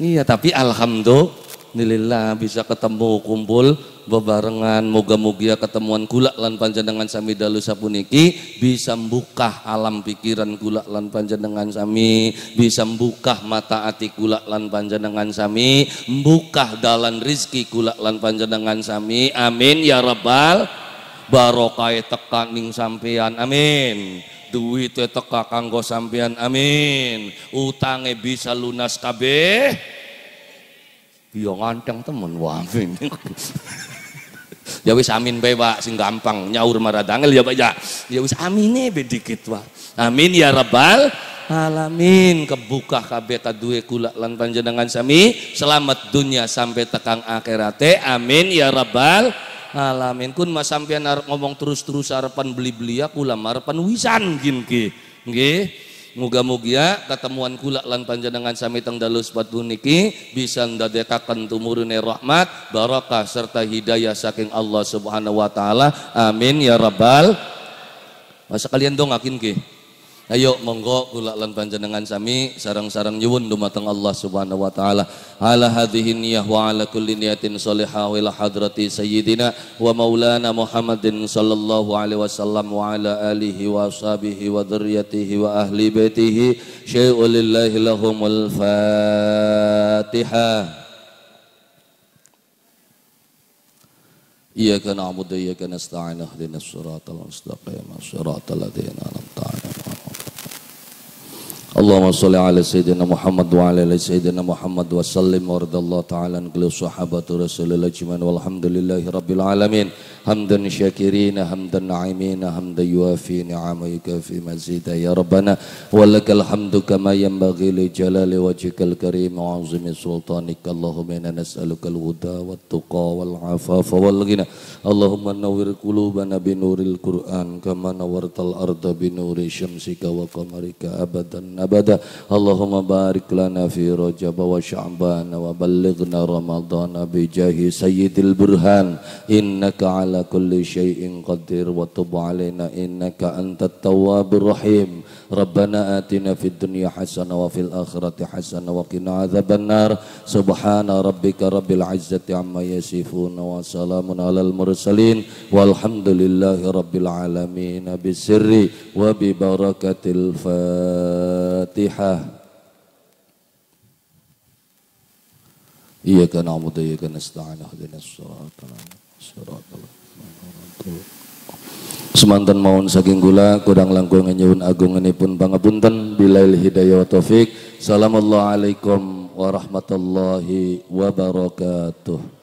Iya, tapi alhamdulillah bisa ketemu kumpul bebarengan moga-moga ya ketemuan gula lan panjenengan sami dalu sapuniki bisa membuka alam pikiran gula lan panjenengan sami bisa membuka mata hati gula lan panjenengan sami membuka dalan rizki gula lan panjenengan sami amin ya rabbal barokah tekaning sampean amin duit teka kanggo sampean amin utange bisa lunas kabeh iya nganteng temen wah amin ya wis amin bae pak sing gampang nyaur maradangel ya pak ya ya wis amine be dikit pak amin ya rabbal alamin kebuka kabeh kaduwe kula lan panjenengan sami selamat dunia sampai tekang akhirate amin ya rabbal alamin Alamin kun mas sampean arep ngomong terus-terus harapan beli-beli aku lah arepan wisan gimki, gih, moga moga, ketemuan kula lan panjenengan sami teng dalus batu niki bisa ndadekaken tumurune rahmat, barakah serta hidayah saking Allah Subhanahu wa taala. Amin ya rabbal. Masa kalian dong akin Ayo monggo kula lan panjenengan sami sarang-sarang nyuwun dumateng Allah Subhanahu wa taala. Ala hadhihi niyyah wa ala kulli niyatin shalihah ila hadrati sayyidina wa maulana Muhammadin sallallahu alaihi wasallam wa ala alihi wa sahbihi wa dzurriyyatihi wa ahli baitihi syai'u lillahi lahumul fatihah. na'budu wa iyyaka nasta'in اهدنا الصراط mustaqim صراط ladzina an'amta 'alaihim Allahumma salli ala sayyidina Muhammad wa ala ali sayyidina Muhammad wa sallim wa radallahu ta'ala an sahabatu rasulillah jiman walhamdulillahi rabbil alamin hamdan syakirin hamdan na'imin hamdan yuafi ni'ama yukafi mazida ya rabbana walakal hamdu kama yanbaghi li jalali wajhikal karim wa azimi sultanik Allahumma inna nas'alukal huda wat tuqa wal afafa wal ghina Allahumma nawwir qulubana bi nuril Qur'an kama nawartal arda bi nuri syamsika wa qamarika abadan أبدا اللهم بارك لنا في رجب وشعبان وبلغنا رمضان بجاه سيد البرهان إنك على كل شيء قدير وتب علينا إنك أنت التواب الرحيم ربنا آتنا في الدنيا حسنة وفي الآخرة حسنة وقنا عذاب النار سبحان ربك رب العزة عما يصفون وسلام على المرسلين والحمد لله رب العالمين بسر وببركة الفاتحة إياك نعبد وإياك نستعين اهدنا الصراط الصراط الله Semantan maun saking gula kurang langkung nyuwun agung ini pun pangapunten bilail hidayah wa taufik. Assalamualaikum warahmatullahi wabarakatuh.